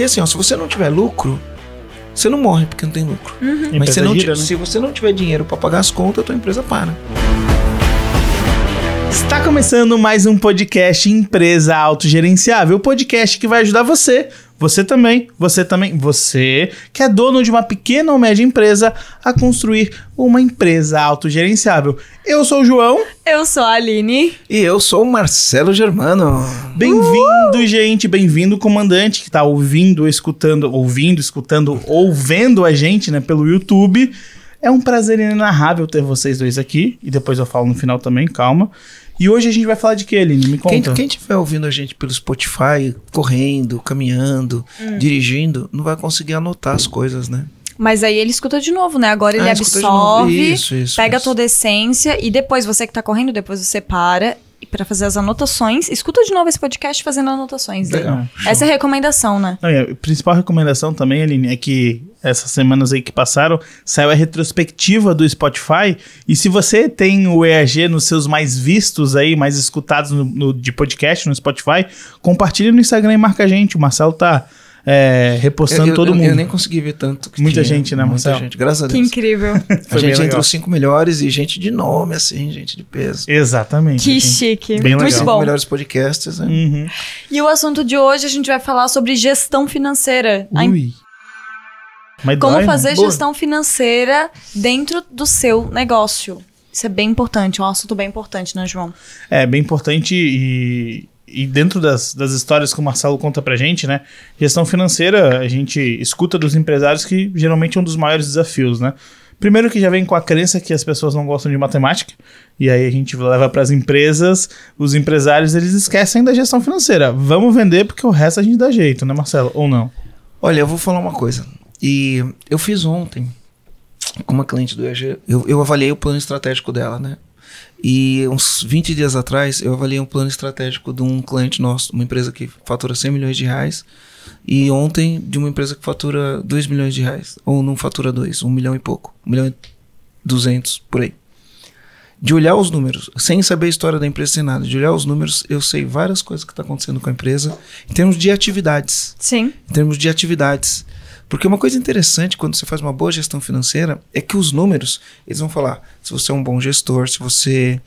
Porque assim, ó, se você não tiver lucro, você não morre porque não tem lucro. Uhum. Mas não gira, né? se você não tiver dinheiro para pagar as contas, a tua empresa para. Está começando mais um podcast Empresa Autogerenciável, o podcast que vai ajudar você você também, você também, você que é dono de uma pequena ou média empresa a construir uma empresa autogerenciável. Eu sou o João. Eu sou a Aline. E eu sou o Marcelo Germano. Bem-vindo, uh! gente, bem-vindo, comandante, que está ouvindo, escutando, ouvindo, escutando, ouvendo a gente, né, pelo YouTube. É um prazer inenarrável ter vocês dois aqui. E depois eu falo no final também, calma. E hoje a gente vai falar de que, Aline? Me conta. Quem, estiver tiver ouvindo a gente pelo Spotify, correndo, caminhando, hum. dirigindo, não vai conseguir anotar as coisas, né? Mas aí ele escuta de novo, né? Agora ele ah, absorve, isso, isso, pega isso. toda a essência e depois você que tá correndo, depois você para para fazer as anotações. Escuta de novo esse podcast fazendo anotações. Legal, Essa é a recomendação, né? Não, a principal recomendação também, Aline, é que essas semanas aí que passaram, saiu a retrospectiva do Spotify. E se você tem o EAG nos seus mais vistos aí, mais escutados no, no de podcast no Spotify, compartilha no Instagram e marca a gente. O Marcelo tá é, repostando eu, eu, todo eu, mundo. Eu nem consegui ver tanto. muita tinha, gente, né, Marcelo? Muita gente, graças a Deus. Que incrível. a gente entrou cinco melhores e gente de nome, assim, gente de peso. Exatamente. Que chique. Bem Muito legal. Muito bom. melhores podcasts, né? Uhum. E o assunto de hoje a gente vai falar sobre gestão financeira. Ui. Mas Como dói, né? fazer né? gestão financeira dentro do seu negócio. Isso é bem importante, é um assunto bem importante, né, João? É, bem importante e e dentro das, das histórias que o Marcelo conta pra gente, né? Gestão financeira, a gente escuta dos empresários que geralmente é um dos maiores desafios, né? Primeiro que já vem com a crença que as pessoas não gostam de matemática, e aí a gente leva para as empresas, os empresários eles esquecem da gestão financeira. Vamos vender porque o resto a gente dá jeito, né, Marcelo? Ou não? Olha, eu vou falar uma coisa. E eu fiz ontem com uma cliente do EG, eu, eu avaliei o plano estratégico dela, né? E uns 20 dias atrás, eu avaliei um plano estratégico de um cliente nosso, uma empresa que fatura 100 milhões de reais, e ontem de uma empresa que fatura 2 milhões de reais, ou não fatura 2, 1 um milhão e pouco, 1 milhão e 200 por aí. De olhar os números, sem saber a história da empresa, sem nada, de olhar os números, eu sei várias coisas que está acontecendo com a empresa, em termos de atividades. Sim. Em termos de atividades. Porque uma coisa interessante quando você faz uma boa gestão financeira é que os números, eles vão falar se você é um bom gestor, se você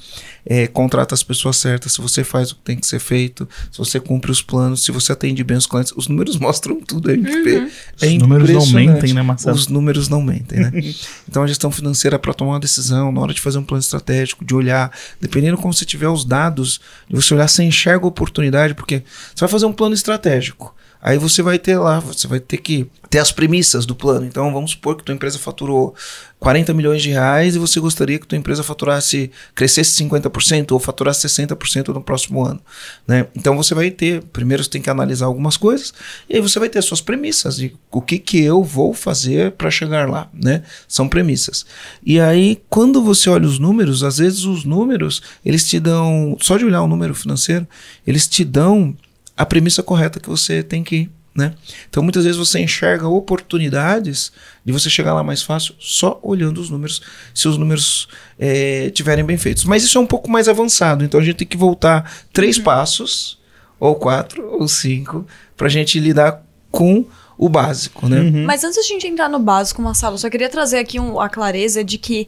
é, contrata as pessoas certas, se você faz o que tem que ser feito, se você cumpre os planos, se você atende bem os clientes. Os números mostram tudo. É, uhum. é os números não mentem, né, Marcelo? Os números não mentem, né? então a gestão financeira para tomar uma decisão, na hora de fazer um plano estratégico, de olhar, dependendo como você tiver os dados, de você olhar, você enxerga a oportunidade, porque você vai fazer um plano estratégico. Aí você vai ter lá, você vai ter que ter as premissas do plano. Então vamos supor que tua empresa faturou 40 milhões de reais e você gostaria que tua empresa faturasse, crescesse 50%. 50% ou faturar 60% no próximo ano. Né? Então você vai ter, primeiro você tem que analisar algumas coisas, e aí você vai ter suas premissas de o que, que eu vou fazer para chegar lá. Né? São premissas. E aí, quando você olha os números, às vezes os números, eles te dão, só de olhar o número financeiro, eles te dão a premissa correta que você tem que né? Então muitas vezes você enxerga oportunidades de você chegar lá mais fácil só olhando os números, se os números é, tiverem bem feitos. Mas isso é um pouco mais avançado, então a gente tem que voltar três uhum. passos, ou quatro, ou cinco, para a gente lidar com o básico. Né? Uhum. Mas antes de a gente entrar no básico, Marcelo, eu só queria trazer aqui um, a clareza de que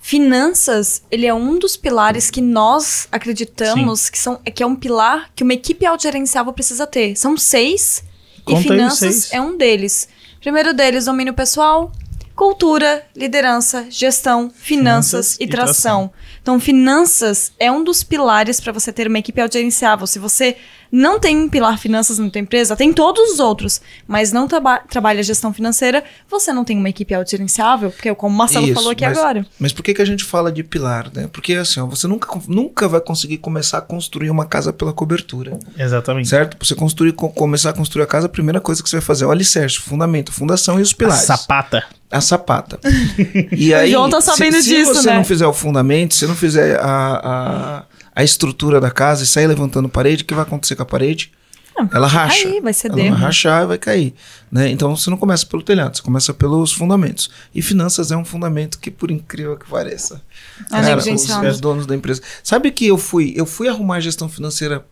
finanças ele é um dos pilares que nós acreditamos que, são, que é um pilar que uma equipe autogerenciável precisa ter. São seis Conta e finanças é um deles. Primeiro deles, domínio pessoal, cultura, liderança, gestão, finanças, finanças e, tração. e tração. Então, finanças é um dos pilares para você ter uma equipe audienciável. Se você não tem pilar finanças na tua empresa, tem todos os outros, mas não traba trabalha gestão financeira, você não tem uma equipe autogerenciável, porque é como o Marcelo Isso, falou aqui mas, agora. Mas por que, que a gente fala de pilar, né? Porque assim, ó, você nunca, nunca vai conseguir começar a construir uma casa pela cobertura. Exatamente. Certo? você construir, começar a construir a casa, a primeira coisa que você vai fazer é o alicerce, o fundamento, fundação e os pilares. A sapata a sapata. E aí, João tá sabendo se, disso, Se você né? não fizer o fundamento, se não fizer a, a estrutura da casa e sair levantando parede, o que vai acontecer com a parede? Ah, ela racha. Cair, vai ceder. Ela vai rachar e vai cair. Né? Então você não começa pelo telhado, você começa pelos fundamentos. E finanças é um fundamento que, por incrível que pareça, a cara, gente os, os donos da empresa. Sabe que eu fui, eu fui arrumar a gestão financeira.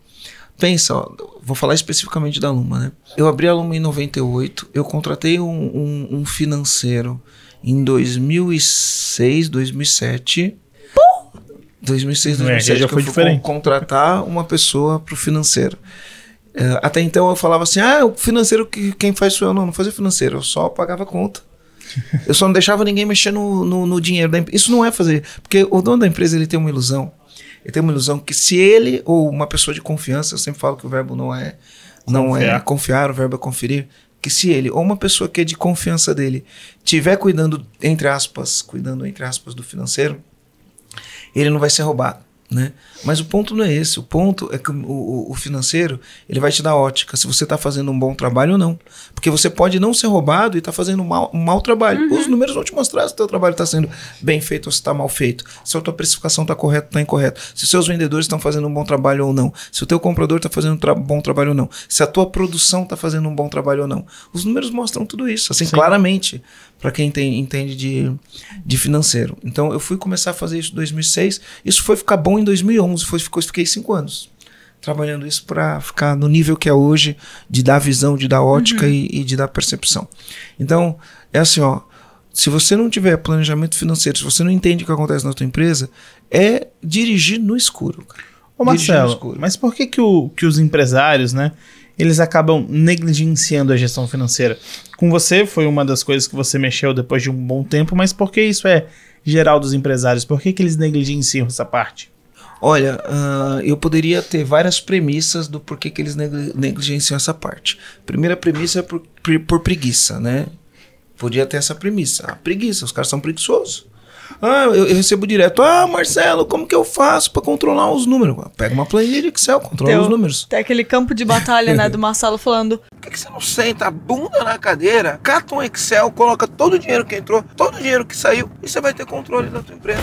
Pensa, ó, vou falar especificamente da Luma, né? Eu abri a Luma em 98, eu contratei um, um, um financeiro em 2006, 2007 2006, 2007 é, já foi diferente. contratar uma pessoa para o financeiro. Uh, até então eu falava assim: ah, o financeiro que quem faz sou eu. Não, não fazia financeiro, eu só pagava conta. Eu só não deixava ninguém mexer no, no, no dinheiro da empresa. Isso não é fazer. Porque o dono da empresa ele tem uma ilusão. Ele tem uma ilusão que se ele ou uma pessoa de confiança, eu sempre falo que o verbo não é não é confiar. é confiar, o verbo é conferir, que se ele ou uma pessoa que é de confiança dele tiver cuidando entre aspas, cuidando entre aspas do financeiro, ele não vai ser roubado, né? Mas o ponto não é esse. O ponto é que o, o financeiro ele vai te dar ótica se você está fazendo um bom trabalho ou não. Porque você pode não ser roubado e estar tá fazendo um mau, um mau trabalho. Uhum. Os números vão te mostrar se o teu trabalho está sendo bem feito ou se está mal feito. Se a tua precificação está correta ou está incorreta. Se seus vendedores estão fazendo um bom trabalho ou não. Se o teu comprador está fazendo um tra bom trabalho ou não. Se a tua produção está fazendo um bom trabalho ou não. Os números mostram tudo isso, assim, Sim. claramente para quem tem, entende de, de financeiro. Então, eu fui começar a fazer isso em 2006. Isso foi ficar bom em 2011. Então foi, ficou, fiquei cinco anos trabalhando isso para ficar no nível que é hoje, de dar visão, de dar ótica uhum. e, e, de dar percepção. Então, é assim, ó. Se você não tiver planejamento financeiro, se você não entende o que acontece na sua empresa, é dirigir no escuro, Ô, Marcelo, escuro. mas por que, que, o, que os empresários, né, eles acabam negligenciando a gestão financeira? Com você foi uma das coisas que você mexeu depois de um bom tempo, mas por que isso é geral dos empresários? Por que, que eles negligenciam essa parte? Olha, uh, eu poderia ter várias premissas do porquê que eles negligenciam essa parte. Primeira premissa é por, por preguiça, né? Podia ter essa premissa. Ah, preguiça, os caras são preguiçosos. Ah, eu, eu, recebo direto. Ah, Marcelo, como que eu faço para controlar os números? Ah, pega uma planilha de Excel, controla Teu, os números. Tem aquele campo de batalha, né, do Marcelo falando. Por que, que, você não senta a bunda na cadeira, cata um Excel, coloca todo o dinheiro que entrou, todo o dinheiro que saiu e você vai ter controle da tua empresa.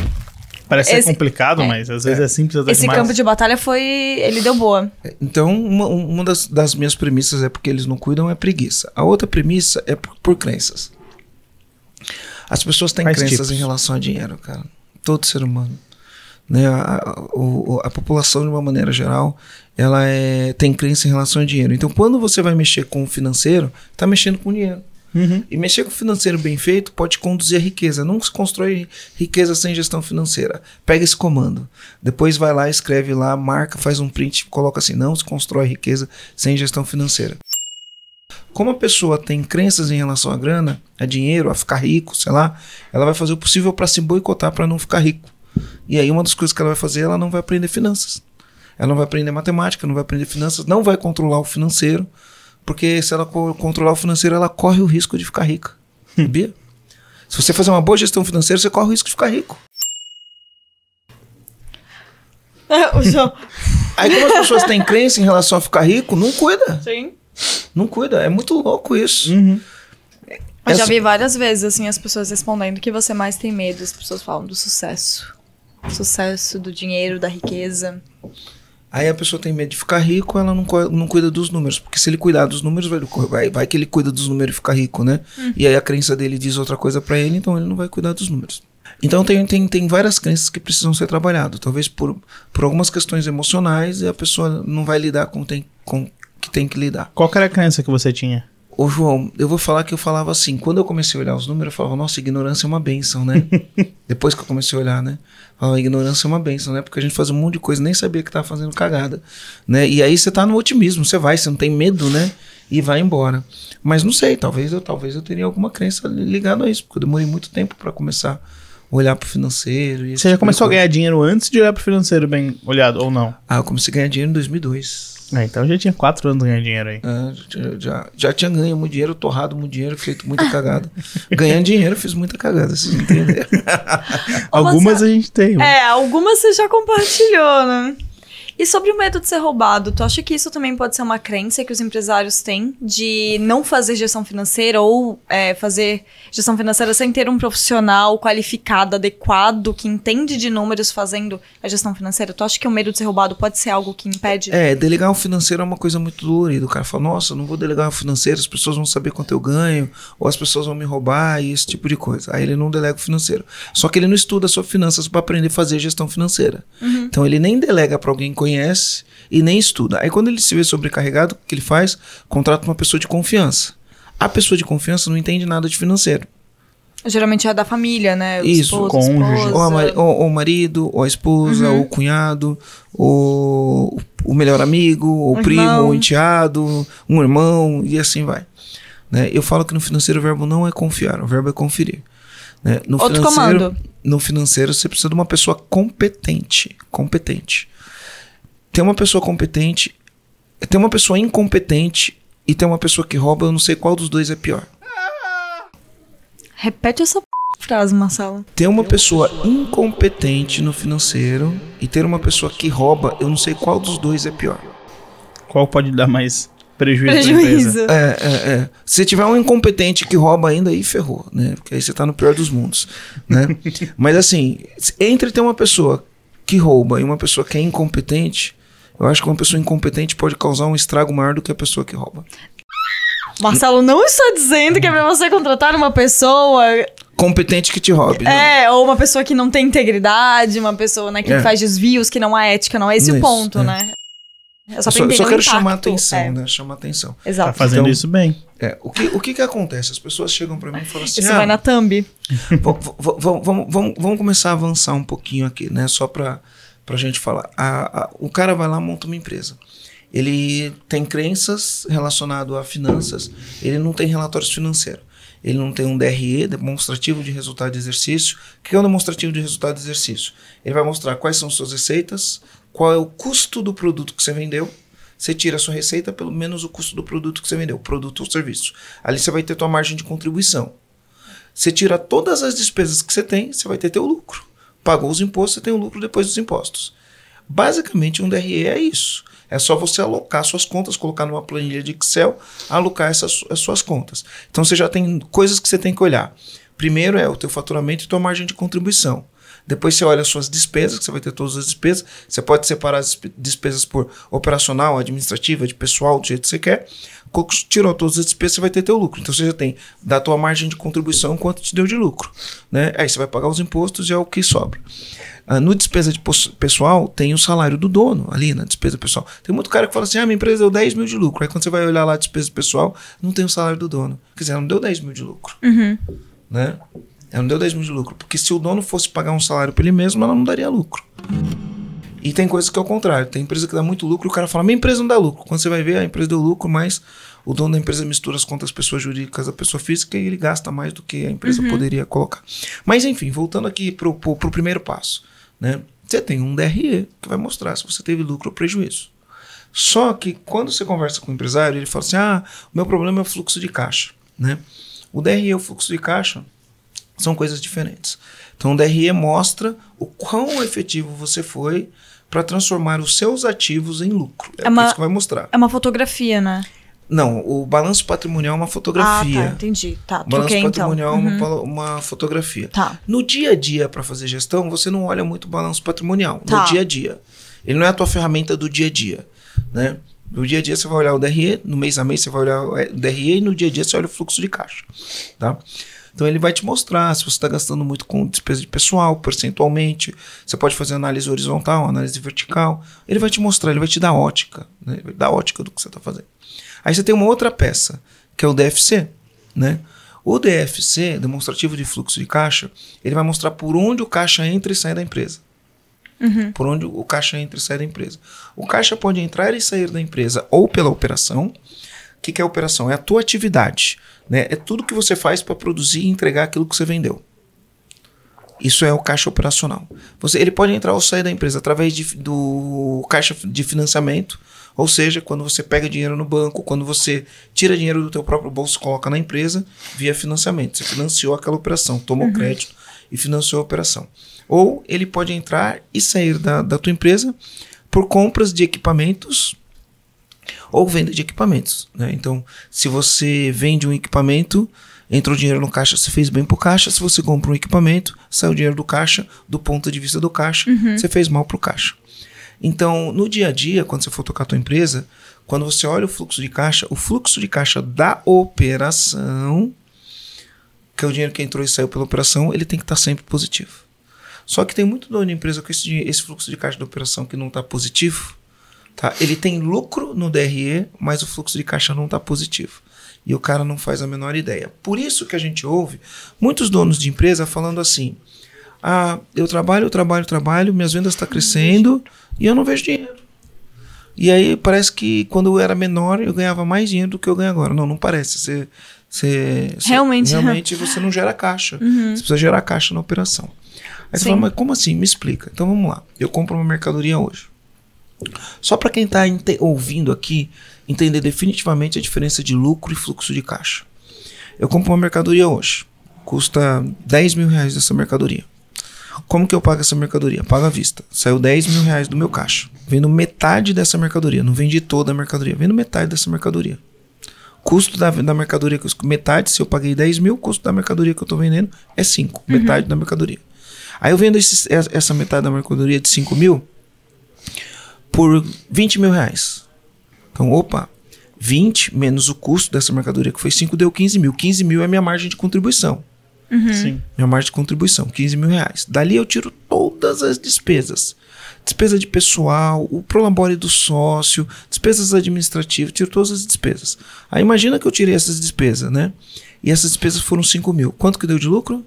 Parece esse, ser complicado, é, mas às vezes é, é simples. Esse demais. campo de batalha foi. Ele deu boa. Então, uma, uma das, das, minhas premissas é porque eles não cuidam é preguiça. A outra premissa é por, por crenças. As pessoas têm Quais crenças tipos? em relação a dinheiro, cara. Todo ser humano. Né? A, a, a população, de uma maneira geral, ela é, tem crença em relação a dinheiro. Então, quando você vai mexer com o financeiro, está mexendo com o dinheiro. Uhum. E mexer com o financeiro bem feito pode conduzir a riqueza. Não se constrói riqueza sem gestão financeira. Pega esse comando. Depois vai lá, escreve lá, marca, faz um print, coloca assim: não se constrói riqueza sem gestão financeira. Como a pessoa tem crenças em relação à grana, a dinheiro, a ficar rico, sei lá, ela vai fazer o possível para se boicotar para não ficar rico. E aí uma das coisas que ela vai fazer, ela não vai aprender finanças. Ela não vai aprender matemática, não vai aprender finanças, não vai controlar o financeiro porque se ela controlar o financeiro, ela corre o risco de ficar rica. Hum. Sabia? se você fazer uma boa gestão financeira, você corre o risco de ficar rico. É, Aí como as pessoas têm crença em relação a ficar rico, não cuida. Sim. Não cuida. É muito louco isso. Uhum. Eu já vi várias vezes, assim, as pessoas respondendo que você mais tem medo. As pessoas falam do sucesso. Sucesso, do dinheiro, da riqueza. Aí a pessoa tem medo de ficar rico, ela não, não cuida dos números. Porque se ele cuidar dos números, vai, vai, vai que ele cuida dos números e fica rico, né? Uhum. E aí a crença dele diz outra coisa para ele, então ele não vai cuidar dos números. Então tem, tem, tem várias crenças que precisam ser trabalhadas. Talvez por, por algumas questões emocionais a pessoa não vai lidar com, tem, com que tem que lidar. Qual era a crença que você tinha? Ô João, eu vou falar que eu falava assim, quando eu comecei a olhar os números, eu falava, nossa, ignorância é uma benção, né? Depois que eu comecei a olhar, né? falava, ignorância é uma benção, né? Porque a gente faz um monte de coisa, nem sabia que tava fazendo cagada, né? E aí você tá no otimismo, você vai, você não tem medo, né? E vai embora. Mas não sei, talvez eu talvez eu teria alguma crença ligada a isso, porque eu demorei muito tempo para começar a olhar pro financeiro. você já tipo começou a ganhar dinheiro antes de olhar pro financeiro bem olhado ou não? Ah, eu comecei a ganhar dinheiro em 2002. É, então já tinha quatro anos ganhando dinheiro aí. É, já, já, já, tinha ganho muito dinheiro, torrado muito dinheiro, feito muita cagada. ganhando dinheiro, fiz muita cagada, vocês entenderam? algumas você, a gente tem. Mano. É, algumas você já compartilhou, né? E sobre o medo de ser roubado, tu acha que isso também pode ser uma crença que os empresários têm de não fazer gestão financeira ou é, fazer gestão financeira sem ter um profissional qualificado, adequado, que entende de números fazendo a gestão financeira? Tu acha que o medo de ser roubado pode ser algo que impede? É, delegar o um financeiro é uma coisa muito dolorida. O cara fala, nossa, não vou delegar o um financeiro, as pessoas vão saber quanto eu ganho, ou as pessoas vão me roubar e esse tipo de coisa. Aí ele não delega o financeiro. Só que ele não estuda suas finanças para aprender a fazer gestão financeira. Uhum. Então ele nem delega para alguém conhecer conhece e nem estuda. Aí quando ele se vê sobrecarregado, o que ele faz? Contrata uma pessoa de confiança. A pessoa de confiança não entende nada de financeiro. Geralmente é da família, né? O Isso, esposo, cônjuge. Ou, ou, ou, o marido, ou a esposa, uhum. ou o cunhado, ou o melhor amigo, ou o primo, ou o enteado, um irmão, e assim vai. Né? Eu falo que no financeiro o verbo não é confiar, o verbo é conferir. Né? No Outro comando. No financeiro você precisa de uma pessoa competente, competente ter uma pessoa competente, ter uma pessoa incompetente e ter uma pessoa que rouba, eu não sei qual dos dois é pior. Repete essa p... frase, Marcelo. Ter uma pessoa incompetente no financeiro e ter uma pessoa que rouba, eu não sei qual dos dois é pior. Qual pode dar mais prejuízo, prejuízo. empresa? É, é, é. Se tiver um incompetente que rouba ainda, aí ferrou, né? Porque aí você tá no pior dos mundos, né? Mas assim, entre ter uma pessoa que rouba e uma pessoa que é incompetente, eu acho que uma pessoa incompetente pode causar um estrago maior do que a pessoa que rouba. Marcelo, não está dizendo que é pra você contratar uma pessoa. Competente que te roube. É, ou uma pessoa que não tem integridade, uma pessoa né, que é. faz desvios, que não há ética, não é esse isso, o ponto, é. né? É eu só, eu só, eu só quero é impacto. chamar atenção, é. né? Chamar atenção. Exato. Tá fazendo então, isso bem. É, o, que, o que que acontece? As pessoas chegam para mim e falam assim... Isso ah, vai na thumb. Vamos começar a avançar um pouquinho aqui, né? Só para para a gente falar. A, a, o cara vai lá monta uma empresa. Ele tem crenças relacionadas a finanças, ele não tem relatórios financeiros. Ele não tem um DRE, demonstrativo de resultado de exercício. O que é um demonstrativo de resultado de exercício? Ele vai mostrar quais são suas receitas, qual é o custo do produto que você vendeu. Você tira a sua receita pelo menos o custo do produto que você vendeu, produto ou serviço. Ali você vai ter sua margem de contribuição. Você tira todas as despesas que você tem, você vai ter teu lucro pagou os impostos, você tem o lucro depois dos impostos. Basicamente, um DRE é isso. É só você alocar suas contas, colocar numa planilha de Excel, alocar essas as suas contas. Então você já tem coisas que você tem que olhar. Primeiro é o teu faturamento e tua margem de contribuição. Depois você olha as suas despesas, que você vai ter todas as despesas. Você pode separar as despesas por operacional, administrativa, de pessoal, do jeito que você quer tirou todas as despesas, você vai ter teu lucro. Então você já tem da tua margem de contribuição quanto te deu de lucro. Né? Aí você vai pagar os impostos e é o que sobra. Ah, no despesa de pessoal, tem o salário do dono ali na despesa pessoal. Tem muito cara que fala assim: ah, minha empresa deu 10 mil de lucro. Aí quando você vai olhar lá a despesa pessoal, não tem o salário do dono. Quer dizer, ela não deu 10 mil de lucro. Uhum. Né? Ela não deu 10 mil de lucro. Porque se o dono fosse pagar um salário para ele mesmo, ela não daria lucro. E tem coisas que é o contrário. Tem empresa que dá muito lucro, o cara fala, minha empresa não dá lucro. Quando você vai ver, a empresa deu lucro, mas o dono da empresa mistura as contas pessoas jurídicas da pessoa física e ele gasta mais do que a empresa uhum. poderia colocar. Mas enfim, voltando aqui para o primeiro passo, né? Você tem um DRE que vai mostrar se você teve lucro ou prejuízo. Só que quando você conversa com o empresário, ele fala assim: ah, o meu problema é o fluxo de caixa. Né? O DRE e o fluxo de caixa são coisas diferentes. Então, o DRE mostra o quão efetivo você foi para transformar os seus ativos em lucro. É, é uma, isso que vai mostrar. É uma fotografia, né? Não, o balanço patrimonial é uma fotografia. Ah, tá, entendi. Tá, o balanço então? patrimonial então. é uma, uhum. uma, fotografia. Tá. No dia a dia, para fazer gestão, você não olha muito o balanço patrimonial. Tá. No dia a dia. Ele não é a tua ferramenta do dia a dia. Né? No dia a dia você vai olhar o DRE, no mês a mês você vai olhar o DRE e no dia a dia você olha o fluxo de caixa. Tá? Então ele vai te mostrar se você está gastando muito com despesa de pessoal, percentualmente. Você pode fazer análise horizontal, análise vertical. Ele vai te mostrar, ele vai te dar ótica, né? Ele vai dar ótica do que você está fazendo. Aí você tem uma outra peça, que é o DFC, né? O DFC, demonstrativo de fluxo de caixa, ele vai mostrar por onde o caixa entra e sai da empresa. Uhum. Por onde o caixa entra e sai da empresa. O caixa pode entrar e sair da empresa ou pela operação, o que, que é operação? É a tua atividade. Né? É tudo que você faz para produzir e entregar aquilo que você vendeu. Isso é o caixa operacional. Você, ele pode entrar ou sair da empresa através de, do caixa de financiamento, ou seja, quando você pega dinheiro no banco, quando você tira dinheiro do teu próprio bolso e coloca na empresa via financiamento. Você financiou aquela operação, tomou uhum. crédito e financiou a operação. Ou ele pode entrar e sair da, da tua empresa por compras de equipamentos ou venda de equipamentos. Né? Então, se você vende um equipamento, entrou dinheiro no caixa, você fez bem pro caixa. Se você compra um equipamento, saiu dinheiro do caixa, do ponto de vista do caixa, uhum. você fez mal pro caixa. Então, no dia a dia, quando você for tocar a tua empresa, quando você olha o fluxo de caixa, o fluxo de caixa da operação, que é o dinheiro que entrou e saiu pela operação, ele tem que estar tá sempre positivo. Só que tem muito dono de empresa com esse, esse fluxo de caixa da operação que não está positivo, Tá? Ele tem lucro no DRE, mas o fluxo de caixa não está positivo. E o cara não faz a menor ideia. Por isso que a gente ouve muitos donos de empresa falando assim: ah, eu trabalho, trabalho, trabalho, minhas vendas estão tá crescendo e eu não vejo dinheiro. E aí parece que quando eu era menor eu ganhava mais dinheiro do que eu ganho agora. Não, não parece. Você, você, realmente, realmente você não gera caixa. Uhum. Você precisa gerar caixa na operação. Aí Sim. você fala, mas como assim? Me explica. Então vamos lá. Eu compro uma mercadoria hoje. Só para quem está ouvindo aqui entender definitivamente a diferença de lucro e fluxo de caixa. Eu compro uma mercadoria hoje, custa 10 mil reais essa mercadoria. Como que eu pago essa mercadoria? Pago à vista. Saiu 10 mil reais do meu caixa. Vendo metade dessa mercadoria. Não vendi toda a mercadoria. Vendo metade dessa mercadoria. Custo da, da mercadoria que eu Metade, se eu paguei 10 mil, o custo da mercadoria que eu estou vendendo é 5. Uhum. Metade da mercadoria. Aí eu vendo essa metade da mercadoria de 5 mil, por 20 mil reais. Então, opa, 20 menos o custo dessa mercadoria que foi 5 deu 15 mil. 15 mil é minha margem de contribuição. Uhum. Sim. Minha margem de contribuição, 15 mil reais. Dali eu tiro todas as despesas. Despesa de pessoal, o prolabore do sócio, despesas administrativas, tiro todas as despesas. Aí imagina que eu tirei essas despesas, né? E essas despesas foram 5 mil. Quanto que deu de lucro?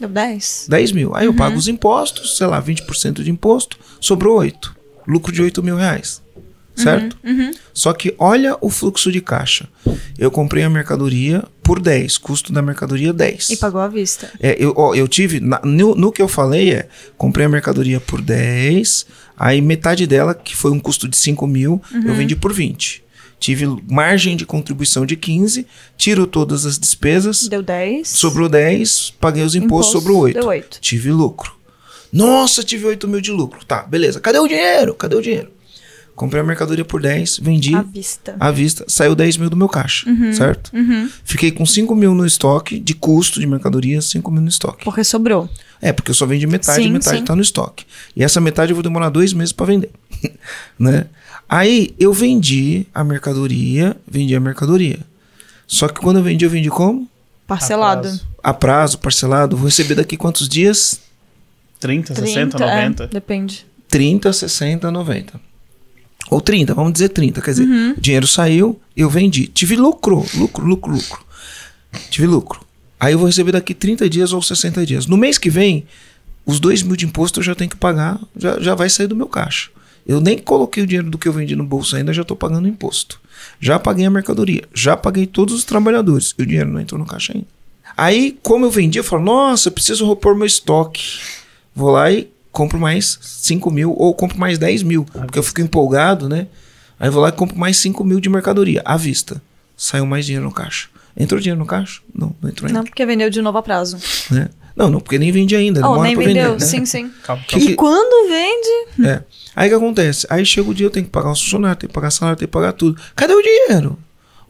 Deu 10. 10 mil. Aí uhum. eu pago os impostos, sei lá, 20% de imposto, sobrou 8 lucro de 8 mil reais. Certo? Uhum, uhum. Só que olha o fluxo de caixa. Eu comprei a mercadoria por 10, custo da mercadoria 10. E pagou à vista. É, eu, eu tive, na, no, no que eu falei é, comprei a mercadoria por 10, aí metade dela, que foi um custo de 5 mil, uhum. eu vendi por 20 tive margem de contribuição de 15, tiro todas as despesas. Deu 10. Sobrou 10, paguei os impostos, imposto, sobrou 8. 8. Tive lucro. Nossa, tive 8 mil de lucro. Tá, beleza. Cadê o dinheiro? Cadê o dinheiro? Comprei a mercadoria por 10, vendi. À vista. À vista. Saiu 10 mil do meu caixa, uhum, certo? Uhum. Fiquei com 5 mil no estoque de custo de mercadoria, 5 mil no estoque. Porque sobrou. É, porque eu só vendi metade, sim, metade sim. tá no estoque. E essa metade eu vou demorar dois meses para vender. né? Aí eu vendi a mercadoria, vendi a mercadoria. Só que quando eu vendi, eu vendi como? Parcelado. A prazo, a prazo parcelado. Vou receber daqui quantos dias? 30, 30 60, 90? É, depende. 30, 60, 90. Ou 30, vamos dizer 30. Quer dizer, uhum. dinheiro saiu, eu vendi. Tive lucro, lucro, lucro, lucro. Tive lucro. Aí eu vou receber daqui 30 dias ou 60 dias. No mês que vem, os 2 mil de imposto eu já tenho que pagar, já, já vai sair do meu caixa. Eu nem coloquei o dinheiro do que eu vendi no bolso ainda, já estou pagando imposto. Já paguei a mercadoria, já paguei todos os trabalhadores e o dinheiro não entrou no caixa ainda. Aí, como eu vendi, eu falo, nossa, eu preciso repor meu estoque vou lá e compro mais 5 mil ou compro mais 10 mil, à porque vista. eu fico empolgado, né? Aí vou lá e compro mais 5 mil de mercadoria, à vista. Saiu mais dinheiro no caixa. Entrou dinheiro no caixa? Não, não entrou ainda. Não, porque vendeu de novo a prazo. né Não, não, porque nem vende ainda. Oh, nem vendeu, vender, né? sim, sim. Calma, calma. E quando vende... É. Aí o que acontece? Aí chega o dia, eu tenho que pagar o funcionário, tenho que pagar salário, tenho que pagar tudo. Cadê o dinheiro?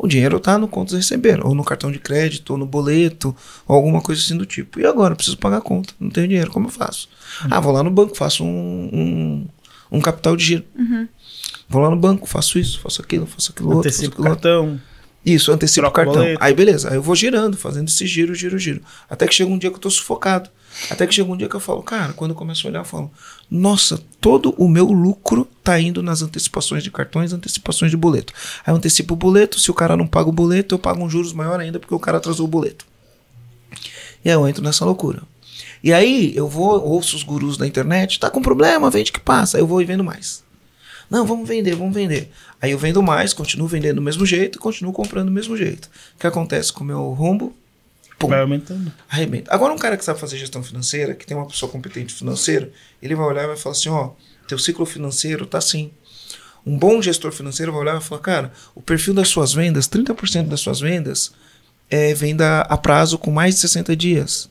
o dinheiro está no contas receber, ou no cartão de crédito, ou no boleto, ou alguma coisa assim do tipo. E agora? Preciso pagar a conta, não tenho dinheiro, como eu faço? Uhum. Ah, vou lá no banco, faço um, um, um capital de giro. Uhum. Vou lá no banco, faço isso, faço aquilo, faço aquilo Antecipo outro. Faço aquilo cartão. Outro. Isso, antecipo o cartão. Aí beleza, aí eu vou girando, fazendo esse giro, giro, giro. Até que chega um dia que eu tô sufocado. Até que chega um dia que eu falo, cara, quando eu começo a olhar, eu falo, nossa, todo o meu lucro tá indo nas antecipações de cartões, antecipações de boleto. Aí eu antecipo o boleto, se o cara não paga o boleto, eu pago um juros maior ainda porque o cara atrasou o boleto. E aí eu entro nessa loucura. E aí eu vou, ouço os gurus da internet, tá com problema, vende que passa. Aí eu vou e vendo mais. Não, vamos vender, vamos vender. Aí eu vendo mais, continuo vendendo do mesmo jeito, continuo comprando do mesmo jeito. O que acontece com o meu rumbo? Pum. Vai aumentando. Arrebenta. Agora, um cara que sabe fazer gestão financeira, que tem uma pessoa competente financeira, ele vai olhar e vai falar assim: ó, teu ciclo financeiro tá assim. Um bom gestor financeiro vai olhar e vai falar: cara, o perfil das suas vendas, 30% das suas vendas é venda a prazo com mais de 60 dias.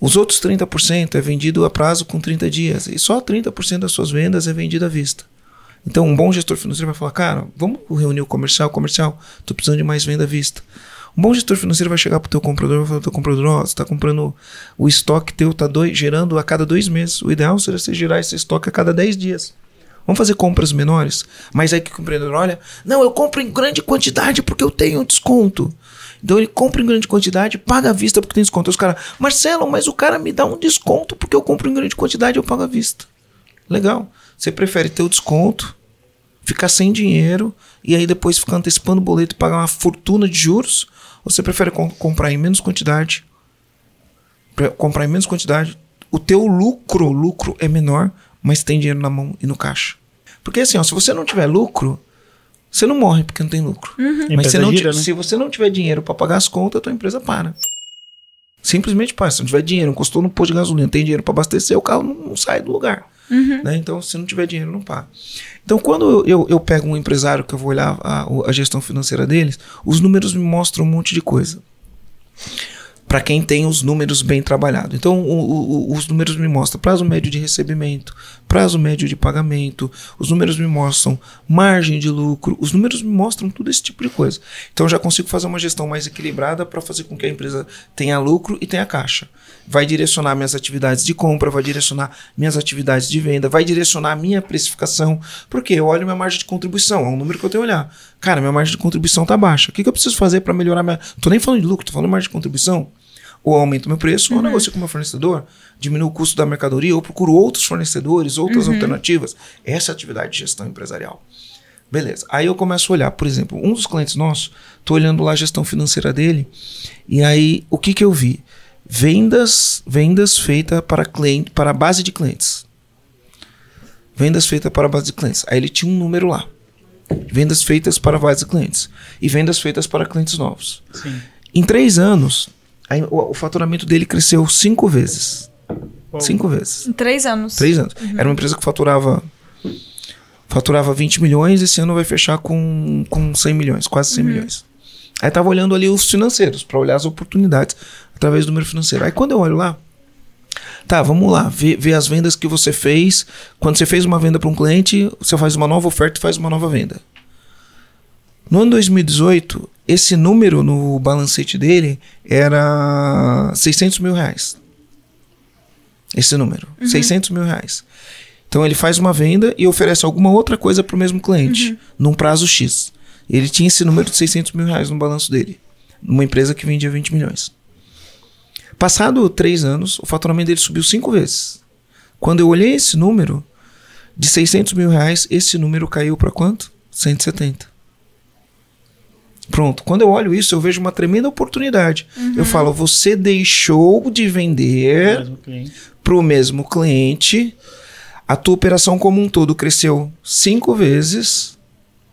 Os outros 30% é vendido a prazo com 30 dias e só 30% das suas vendas é vendido à vista. Então, um bom gestor financeiro vai falar: cara, vamos reunir o comercial, comercial, estou precisando de mais venda à vista. Um bom gestor financeiro vai chegar para o teu comprador e vai falar: teu comprador, oh, você está comprando o estoque teu, está gerando a cada dois meses. O ideal seria você gerar esse estoque a cada 10 dias. Vamos fazer compras menores? Mas aí que o empreendedor olha: não, eu compro em grande quantidade porque eu tenho desconto. Então ele compra em grande quantidade, paga à vista porque tem desconto. os caras, Marcelo, mas o cara me dá um desconto porque eu compro em grande quantidade e eu pago à vista. Legal. Você prefere ter o desconto, ficar sem dinheiro e aí depois ficar antecipando o boleto e pagar uma fortuna de juros? Ou você prefere comp comprar em menos quantidade? Comprar em menos quantidade. O teu lucro, lucro é menor, mas tem dinheiro na mão e no caixa. Porque assim, ó, se você não tiver lucro, você não morre porque não tem lucro. Uhum. Mas não, gira, né? se você não tiver dinheiro para pagar as contas, a tua empresa para. Simplesmente para. Se não tiver dinheiro, encostou no posto de gasolina, tem dinheiro para abastecer, o carro não, não sai do lugar. Uhum. Né? Então, se não tiver dinheiro, não paga. Então, quando eu, eu pego um empresário que eu vou olhar a, a gestão financeira deles, os números me mostram um monte de coisa para quem tem os números bem trabalhados. Então, o, o, os números me mostram prazo médio de recebimento, prazo médio de pagamento, os números me mostram margem de lucro, os números me mostram tudo esse tipo de coisa. Então, já consigo fazer uma gestão mais equilibrada para fazer com que a empresa tenha lucro e tenha caixa. Vai direcionar minhas atividades de compra, vai direcionar minhas atividades de venda, vai direcionar minha precificação, porque eu olho minha margem de contribuição, é um número que eu tenho que olhar. Cara, minha margem de contribuição tá baixa. O que, que eu preciso fazer para melhorar minha. Tô nem falando de lucro, tô falando de margem de contribuição ou aumento meu preço, uhum. ou negocio com meu fornecedor, diminuo o custo da mercadoria, ou procuro outros fornecedores, outras uhum. alternativas. Essa é a atividade de gestão empresarial. Beleza. Aí eu começo a olhar, por exemplo, um dos clientes nossos, tô olhando lá a gestão financeira dele, e aí o que que eu vi? Vendas, vendas feitas para cliente, para base de clientes. Vendas feitas para base de clientes. Aí ele tinha um número lá. Vendas feitas para base de clientes e vendas feitas para clientes novos. Sim. Em três anos, aí, o, o, faturamento dele cresceu cinco vezes. Bom. Cinco vezes. Em três anos. Três anos. Uhum. Era uma empresa que faturava faturava 20 milhões, esse ano vai fechar com, com 100 milhões, quase 100 uhum. milhões. Aí tava olhando ali os financeiros, para olhar as oportunidades através do número financeiro. Aí quando eu olho lá, tá, vamos lá, ver, ver as vendas que você fez. Quando você fez uma venda para um cliente, você faz uma nova oferta e faz uma nova venda. No ano 2018, esse número no balancete dele era 600 mil reais. Esse número, uhum. 600 mil reais. Então ele faz uma venda e oferece alguma outra coisa para o mesmo cliente, uhum. num prazo X. Ele tinha esse número de 600 mil reais no balanço dele, numa empresa que vendia 20 milhões. Passado três anos, o faturamento dele subiu cinco vezes. Quando eu olhei esse número, de 600 mil reais, esse número caiu para quanto? 170. Pronto. Quando eu olho isso, eu vejo uma tremenda oportunidade. Uhum. Eu falo, você deixou de vender para o mesmo cliente. A tua operação como um todo cresceu cinco vezes,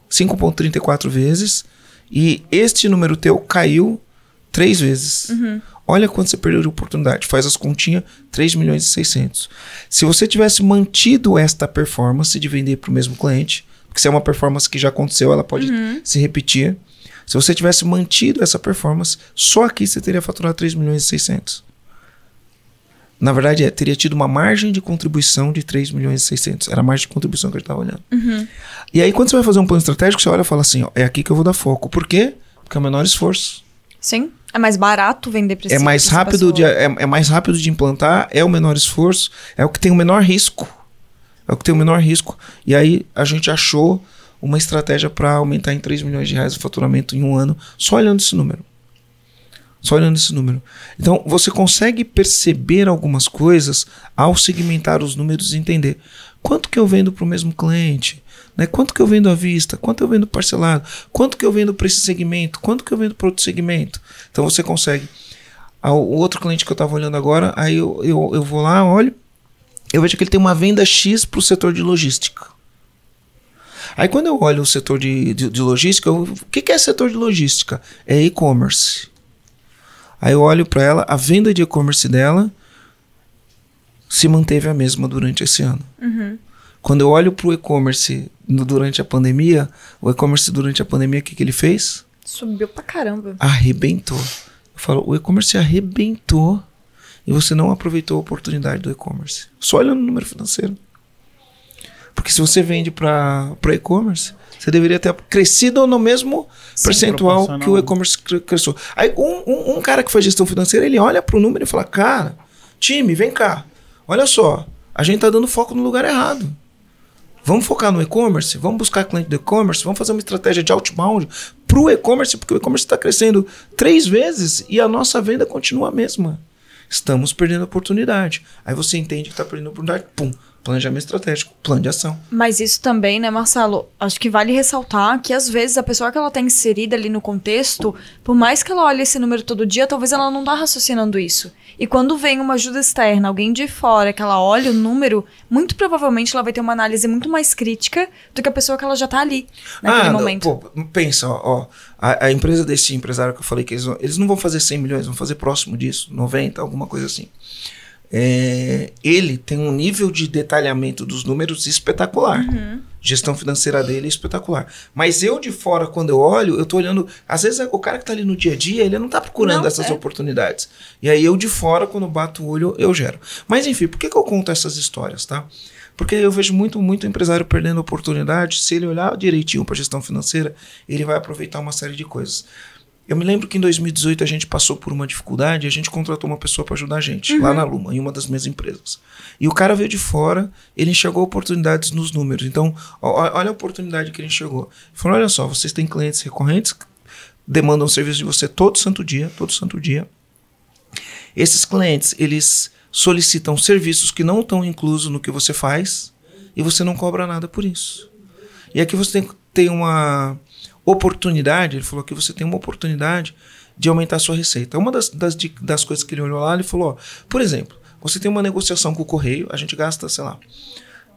5.34 vezes, e este número teu caiu três vezes. Uhum. Olha quanto você perdeu de oportunidade. Faz as continhas, 3 milhões e 600. Se você tivesse mantido esta performance de vender para o mesmo cliente, porque se é uma performance que já aconteceu, ela pode uhum. se repetir, se você tivesse mantido essa performance, só aqui você teria faturado 3 milhões e 600. Na verdade, é, teria tido uma margem de contribuição de 3 milhões e 600. Era a margem de contribuição que eu estava olhando. Uhum. E aí, quando você vai fazer um plano estratégico, você olha e fala assim, ó, é aqui que eu vou dar foco. Por quê? Porque é o menor esforço. Sim. É mais barato vender para é mais rápido de, é, é, mais rápido de implantar, é o menor esforço, é o que tem o menor risco. É o que tem o menor risco. E aí, a gente achou uma estratégia para aumentar em 3 milhões de reais o faturamento em um ano, só olhando esse número. Só olhando esse número. Então, você consegue perceber algumas coisas ao segmentar os números e entender quanto que eu vendo para o mesmo cliente, né? quanto que eu vendo à vista, quanto eu vendo parcelado, quanto que eu vendo para esse segmento, quanto que eu vendo para outro segmento. Então, você consegue. Ah, o outro cliente que eu estava olhando agora, aí eu, eu, eu vou lá, olho, eu vejo que ele tem uma venda X para o setor de logística. Aí quando eu olho o setor de, de, de logística, o que, que é setor de logística? É e-commerce. Aí eu olho para ela, a venda de e-commerce dela se manteve a mesma durante esse ano. Uhum. Quando eu olho para o e-commerce durante a pandemia, o e-commerce durante a pandemia, o que, que ele fez? Subiu pra caramba. Arrebentou. Eu falo, o e-commerce arrebentou e você não aproveitou a oportunidade do e-commerce. Só olhando no número financeiro. Porque se você vende para e-commerce, você deveria ter crescido no mesmo Sim, percentual que o e-commerce cresceu. Aí um, um, um, cara que faz gestão financeira, ele olha para o número e fala, cara, time, vem cá, olha só, a gente tá dando foco no lugar errado. Vamos focar no e-commerce, vamos buscar cliente do e-commerce, vamos fazer uma estratégia de outbound para o e-commerce, porque o e-commerce está crescendo três vezes e a nossa venda continua a mesma. Estamos perdendo oportunidade. Aí você entende que está perdendo oportunidade, pum, planejamento estratégico, plano de ação. Mas isso também, né, Marcelo? Acho que vale ressaltar que às vezes a pessoa que ela está inserida ali no contexto, por mais que ela olhe esse número todo dia, talvez ela não está raciocinando isso. E quando vem uma ajuda externa, alguém de fora, que ela olha o número, muito provavelmente ela vai ter uma análise muito mais crítica do que a pessoa que ela já está ali naquele ah, momento. Pô, pensa, ó, a, a, empresa desse empresário que eu falei que eles, eles não vão fazer 100 milhões, vão fazer próximo disso, 90, alguma coisa assim é, ele tem um nível de detalhamento dos números espetacular. Uhum. Gestão financeira dele é espetacular. Mas eu de fora, quando eu olho, eu tô olhando. Às vezes o cara que tá ali no dia a dia, ele não tá procurando não, essas é. oportunidades. E aí eu de fora, quando bato o olho, eu gero. Mas enfim, por que, que eu conto essas histórias, tá? Porque eu vejo muito, muito empresário perdendo oportunidade. Se ele olhar direitinho para gestão financeira, ele vai aproveitar uma série de coisas. Eu me lembro que em 2018 a gente passou por uma dificuldade e a gente contratou uma pessoa para ajudar a gente, uhum. lá na Luma, em uma das minhas empresas. E o cara veio de fora, ele enxergou oportunidades nos números. Então, ó, olha a oportunidade que ele enxergou. Ele falou: olha só, vocês têm clientes recorrentes, demandam serviço de você todo santo dia, todo santo dia. Esses clientes, eles solicitam serviços que não estão inclusos no que você faz e você não cobra nada por isso. E aqui você tem, tem uma oportunidade, ele falou que você tem uma oportunidade de aumentar a sua receita. Uma das, das, das coisas que ele olhou lá, ele falou, ó, por exemplo, você tem uma negociação com o correio, a gente gasta, sei lá,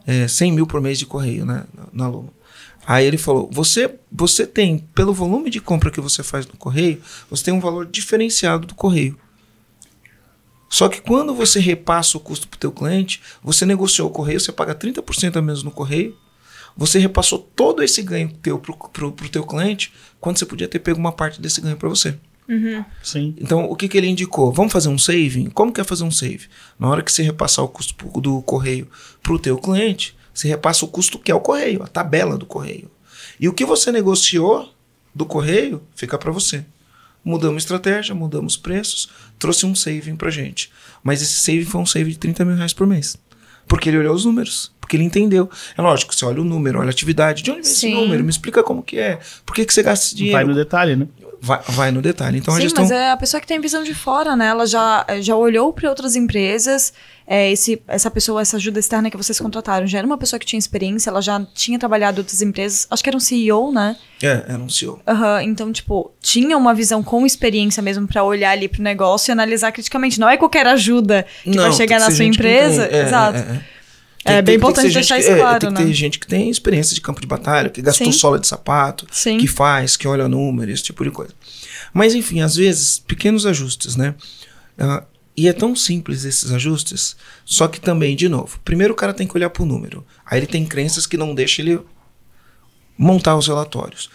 é, 100 mil por mês de correio, né, na, na Luma. Aí ele falou, você, você tem, pelo volume de compra que você faz no correio, você tem um valor diferenciado do correio. Só que quando você repassa o custo para o teu cliente, você negociou o correio, você paga 30% a menos no correio, você repassou todo esse ganho teu pro, pro, pro teu cliente, quando você podia ter pego uma parte desse ganho para você. Uhum. Sim. Então, o que, que ele indicou? Vamos fazer um saving? Como que é fazer um save? Na hora que você repassar o custo do correio para o teu cliente, você repassa o custo que é o correio, a tabela do correio. E o que você negociou do correio fica para você. Mudamos estratégia, mudamos preços, trouxe um saving para gente. Mas esse saving foi um saving de 30 mil reais por mês. Porque ele olhou os números, porque ele entendeu. É lógico, você olha o número, olha a atividade. De onde vem Sim. esse número? Me explica como que é. Por que, que você gasta esse dinheiro? Vai no detalhe, né? Vai, vai no detalhe. Então, Sim, a gestão... mas é a pessoa que tem visão de fora, né? Ela já, já olhou para outras empresas é, esse, essa pessoa, essa ajuda externa que vocês contrataram, já era uma pessoa que tinha experiência, ela já tinha trabalhado em outras empresas, acho que era um CEO, né? É, era um CEO. Uhum, então, tipo, tinha uma visão com experiência mesmo para olhar ali pro negócio e analisar criticamente. Não é qualquer ajuda que Não, vai chegar que na sua empresa. É, Exato. É, tem, é bem tem, importante tem deixar isso claro, é, tem né? Tem gente que tem experiência de campo de batalha, que gastou Sim. sola de sapato, Sim. que faz, que olha números, esse tipo de coisa. Mas, enfim, às vezes, pequenos ajustes, né? Ah, e é tão simples esses ajustes, só que também, de novo, primeiro o cara tem que olhar para o número. Aí ele tem crenças que não deixam ele montar os relatórios.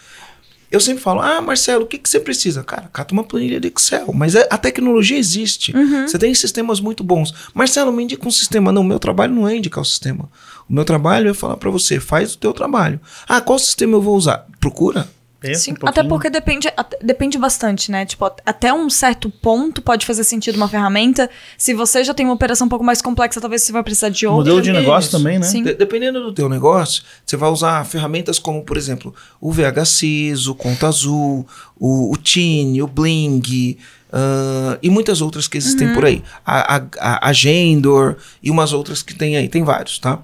Eu sempre falo, ah, Marcelo, o que, que você precisa? Cara, cata uma planilha de Excel. Mas é, a tecnologia existe. Uhum. Você tem sistemas muito bons. Marcelo, me indica um sistema. Não, meu trabalho não é indicar o sistema. O meu trabalho é falar para você, faz o teu trabalho. Ah, qual sistema eu vou usar? Procura. Pensa Sim, um até porque depende, depende bastante, né? Tipo, até um certo ponto pode fazer sentido uma ferramenta. Se você já tem uma operação um pouco mais complexa, talvez você vai precisar de outra. Modelo de negócio isso. também, né? Sim. De dependendo do teu negócio, você vai usar ferramentas como, por exemplo, o VHCs, o Conta Azul, o, o Tine, o Bling, Uh, e muitas outras que existem uhum. por aí. A, a, a, e umas outras que tem aí, tem vários, tá?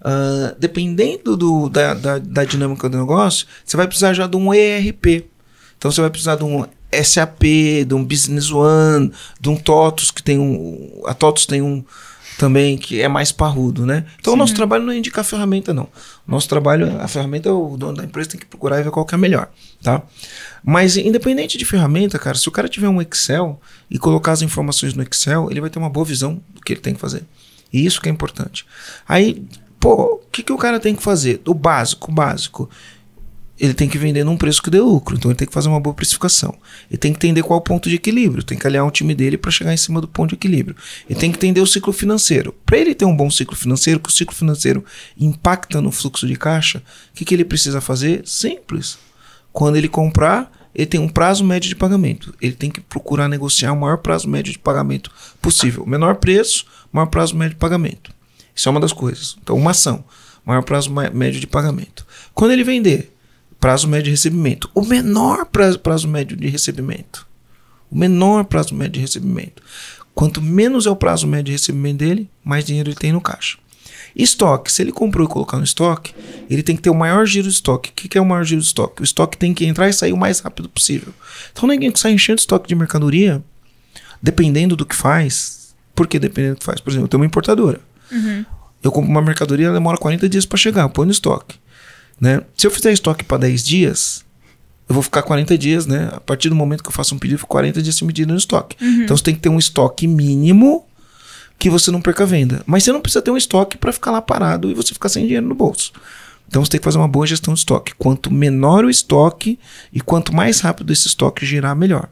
Uh, dependendo do, da, da, da, dinâmica do negócio, você vai precisar já de um ERP. Então você vai precisar de um SAP, de um Business One, de um TOTUS, que tem um. A TOTUS tem um também que é mais parrudo, né? Então Sim. o nosso trabalho não é indicar ferramenta, não. O nosso trabalho, a ferramenta, o dono da empresa tem que procurar e ver qual que é a melhor, tá? Mas independente de ferramenta, cara, se o cara tiver um Excel e colocar as informações no Excel, ele vai ter uma boa visão do que ele tem que fazer. E isso que é importante. Aí Pô, o que, que o cara tem que fazer? O básico, o básico. Ele tem que vender num preço que dê lucro, então ele tem que fazer uma boa precificação. Ele tem que entender qual é o ponto de equilíbrio, tem que aliar um time dele para chegar em cima do ponto de equilíbrio. Ele tem que entender o ciclo financeiro. Para ele ter um bom ciclo financeiro, que o ciclo financeiro impacta no fluxo de caixa, o que, que ele precisa fazer? Simples. Quando ele comprar, ele tem um prazo médio de pagamento. Ele tem que procurar negociar o maior prazo médio de pagamento possível. Menor preço, maior prazo médio de pagamento. Isso é uma das coisas. Então, uma ação, maior prazo médio de pagamento. Quando ele vender, prazo médio de recebimento. O menor prazo, prazo médio de recebimento. O menor prazo médio de recebimento. Quanto menos é o prazo médio de recebimento dele, mais dinheiro ele tem no caixa. Estoque. Se ele comprou e colocar no estoque, ele tem que ter o maior giro de estoque. O que, que é o maior giro de estoque? O estoque tem que entrar e sair o mais rápido possível. Então é ninguém que sai enchendo estoque de mercadoria, dependendo do que faz. Por que dependendo do que faz? Por exemplo, eu tenho uma importadora. Uhum. Eu compro uma mercadoria, ela demora 40 dias para chegar, põe no estoque. Né? Se eu fizer estoque para 10 dias, eu vou ficar 40 dias, né? A partir do momento que eu faço um pedido, eu fico 40 dias sem medida no estoque. Uhum. Então você tem que ter um estoque mínimo que você não perca a venda. Mas você não precisa ter um estoque para ficar lá parado e você ficar sem dinheiro no bolso. Então você tem que fazer uma boa gestão de estoque. Quanto menor o estoque e quanto mais rápido esse estoque girar, melhor.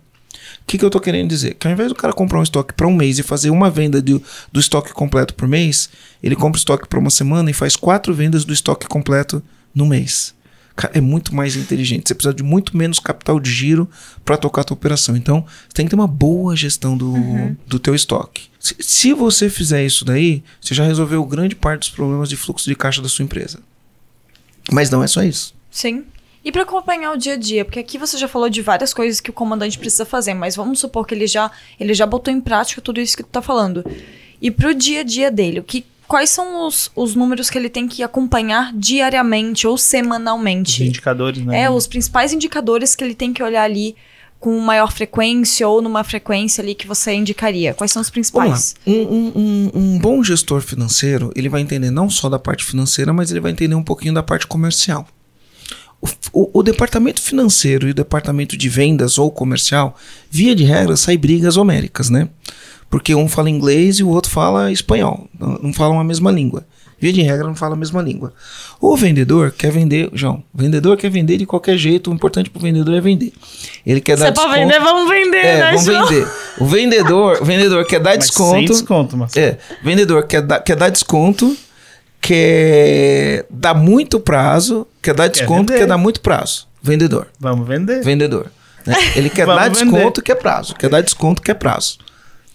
O que, que eu tô querendo dizer? Que ao invés do cara comprar um estoque para um mês e fazer uma venda do do estoque completo por mês, ele compra o estoque para uma semana e faz quatro vendas do estoque completo no mês. Cara, é muito mais inteligente. Você precisa de muito menos capital de giro para tocar a tua operação. Então, você tem que ter uma boa gestão do, uhum. do teu estoque. Se, se você fizer isso daí, você já resolveu grande parte dos problemas de fluxo de caixa da sua empresa. Mas não é só isso. Sim. E para acompanhar o dia a dia, porque aqui você já falou de várias coisas que o comandante precisa fazer, mas vamos supor que ele já, ele já botou em prática tudo isso que tu tá falando. E para o dia a dia dele, o que, quais são os, os números que ele tem que acompanhar diariamente ou semanalmente? Os indicadores, né? É, os principais indicadores que ele tem que olhar ali com maior frequência ou numa frequência ali que você indicaria? Quais são os principais? Um, um, um, bom gestor financeiro, ele vai entender não só da parte financeira, mas ele vai entender um pouquinho da parte comercial. O, o, departamento financeiro e o departamento de vendas ou comercial, via de regra, sai brigas homéricas, né? Porque um fala inglês e o outro fala espanhol. Não falam a mesma língua. Via de regra, não fala a mesma língua. O vendedor quer vender, João. O vendedor quer vender de qualquer jeito. O importante para o vendedor é vender. Ele quer Se dar é desconto. Se vender, vamos vender, é, né, vamos João? vender. O vendedor, o vendedor quer dar mas desconto. Sem desconto, mas. É. O vendedor quer dar, quer dar desconto quer dar muito prazo, quer dar desconto, quer, quer dar muito prazo. Vendedor. Vamos vender. Vendedor. Né? Ele quer dar desconto, quer é prazo. Quer dar desconto, quer é prazo.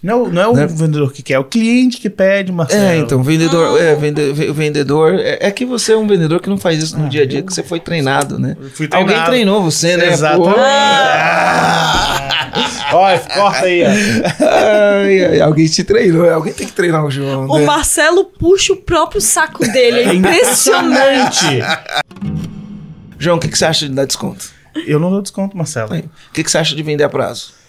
Não, não é o né? vendedor que quer, é o cliente que pede, Marcelo. É, então, vendedor, é, vende, vendedor. É, é, que você é um vendedor que não faz isso no ah, dia a dia, que você foi treinado, né? Treinado. Alguém treinou você, né? Exatamente. Ah! Olha, corta aí, ó. ai, ai, alguém te treinou, alguém tem que treinar o João. O né? Marcelo puxa o próprio saco dele, é impressionante. João, o que, que você acha de dar desconto? Eu não dou desconto, Marcelo. O que, que você acha de vender a prazo?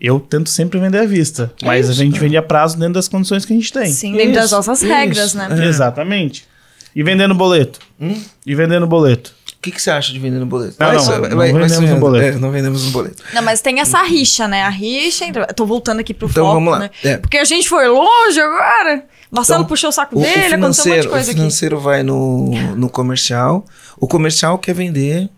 Eu tento sempre vender à vista, é mas isso. a gente vende a prazo dentro das condições que a gente tem. Sim, dentro das nossas isso. regras, né? É. Exatamente. E vendendo boleto? Hum? E vendendo boleto? O que, que você acha de vender no boleto? Não, não, não, vai, não vendemos um boleto. É, não vendemos boleto. Não, mas tem essa rixa, né? A rixa. Estou Tô voltando aqui pro então, foco, vamos lá. Né? É. Porque a gente foi longe agora. Marcelo então, puxou o saco o, dele, o aconteceu um monte de coisa aqui. O financeiro aqui. vai no, no comercial. O comercial quer vender.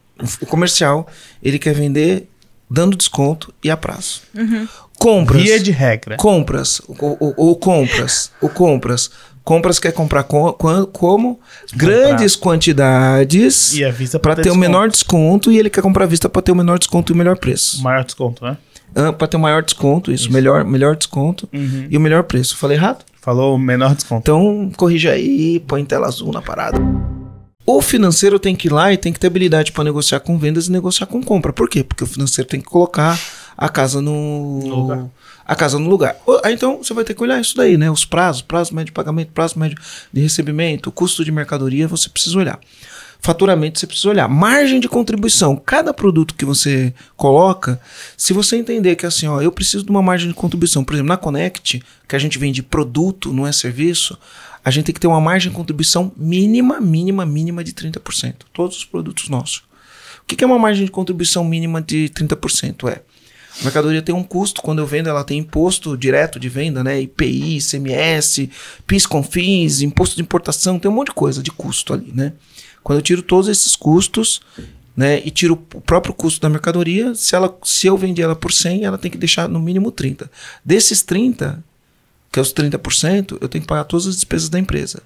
O comercial, ele quer vender dando desconto e a prazo. Uhum. Compras. Via de regra. Compras. Ou, ou, ou compras. ou compras. Compras quer comprar com, com, como? Comprar. Grandes quantidades. E a vista para ter, ter o menor desconto. E ele quer comprar a vista para ter o menor desconto e o melhor preço. O maior desconto, né? Ah, para ter o maior desconto, isso. isso. Melhor, melhor desconto uhum. e o melhor preço. Falei errado? Falou menor desconto. Então corrija aí, põe tela azul na parada. O financeiro tem que ir lá e tem que ter habilidade para negociar com vendas e negociar com compra. Por quê? Porque o financeiro tem que colocar a casa no, no lugar. a casa no lugar. Então você vai ter que olhar isso daí, né? Os prazos, prazo médio de pagamento, prazo médio de recebimento, custo de mercadoria, você precisa olhar. Faturamento você precisa olhar. Margem de contribuição. Cada produto que você coloca, se você entender que assim, ó, eu preciso de uma margem de contribuição, por exemplo, na Connect, que a gente vende produto, não é serviço, a gente tem que ter uma margem de contribuição mínima, mínima, mínima de 30%. Todos os produtos nossos. O que, é uma margem de contribuição mínima de 30%? É. A mercadoria tem um custo, quando eu vendo, ela tem imposto direto de venda, né? IPI, CMS, PIS, CONFINS, imposto de importação, tem um monte de coisa de custo ali, né? Quando eu tiro todos esses custos, né, e tiro o próprio custo da mercadoria, se, ela, se eu vender ela por 100, ela tem que deixar no mínimo 30. Desses 30, que é os 30%, eu tenho que pagar todas as despesas da empresa.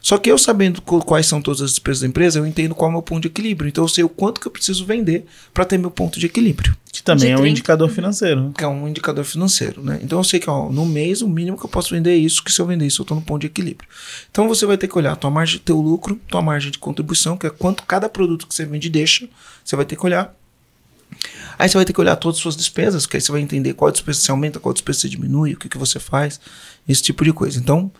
Só que eu sabendo quais são todas as despesas da empresa, eu entendo qual é o meu ponto de equilíbrio. Então eu sei o quanto que eu preciso vender para ter meu ponto de equilíbrio. Que também de é um 30, indicador financeiro. Né? Que é um indicador financeiro, né? Então eu sei que ó, no mês o mínimo que eu posso vender é isso, que se eu vender isso eu estou no ponto de equilíbrio. Então você vai ter que olhar tua margem, teu lucro, tua margem de contribuição, que é quanto cada produto que você vende deixa, você vai ter que olhar Aí você vai ter que olhar todas as suas despesas, porque aí você vai entender qual despesa você aumenta, qual despesa você diminui, o que, que você faz, esse tipo de coisa. Então,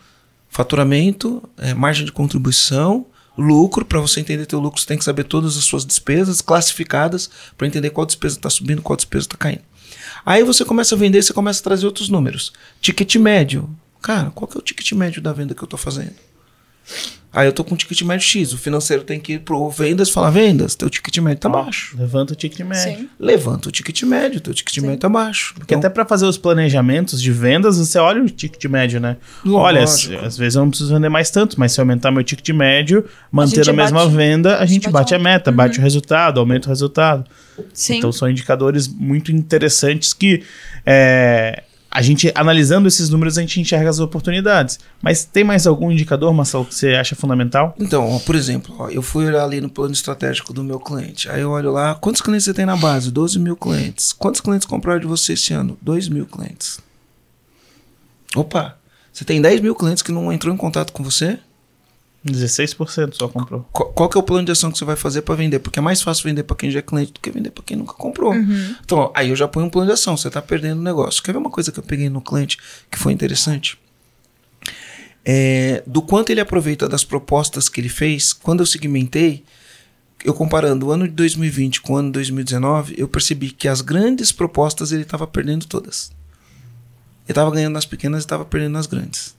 faturamento, é, margem de contribuição, lucro, para você entender teu lucro, você tem que saber todas as suas despesas classificadas para entender qual despesa está subindo, qual despesa está caindo. Aí você começa a vender, você começa a trazer outros números. Ticket médio. Cara, qual que é o ticket médio da venda que eu estou fazendo? Aí eu tô com um ticket médio X. O financeiro tem que ir pro vendas e falar: vendas, teu ticket médio tá ah, baixo. Levanta o ticket médio. Sim. Levanta o ticket médio, teu ticket Sim. médio tá baixo. Porque então, até para fazer os planejamentos de vendas, você olha o ticket médio, né? Lógico. Olha, às vezes eu não preciso vender mais tanto, mas se eu aumentar meu ticket médio, manter a, a mesma bate, venda, a gente bate, bate a meta, uhum. bate o resultado, aumenta o resultado. Sim. Então são indicadores muito interessantes que. É, a gente, analisando esses números, a gente enxerga as oportunidades. Mas tem mais algum indicador, Marcelo, que você acha fundamental? Então, por exemplo, ó, eu fui olhar ali no plano estratégico do meu cliente. Aí eu olho lá, quantos clientes você tem na base? 12 mil clientes. Quantos clientes compraram de você esse ano? 2 mil clientes. Opa, você tem 10 mil clientes que não entrou em contato com você? 16% só comprou. Qual, qual que é o plano de ação que você vai fazer para vender? Porque é mais fácil vender para quem já é cliente do que vender para quem nunca comprou. Uhum. Então, aí eu já ponho um plano de ação, você tá perdendo o negócio. Quer ver uma coisa que eu peguei no cliente que foi interessante? É, do quanto ele aproveita das propostas que ele fez, quando eu segmentei, eu comparando o ano de 2020 com o ano de 2019, eu percebi que as grandes propostas ele estava perdendo todas. Ele estava ganhando nas pequenas e estava perdendo nas grandes.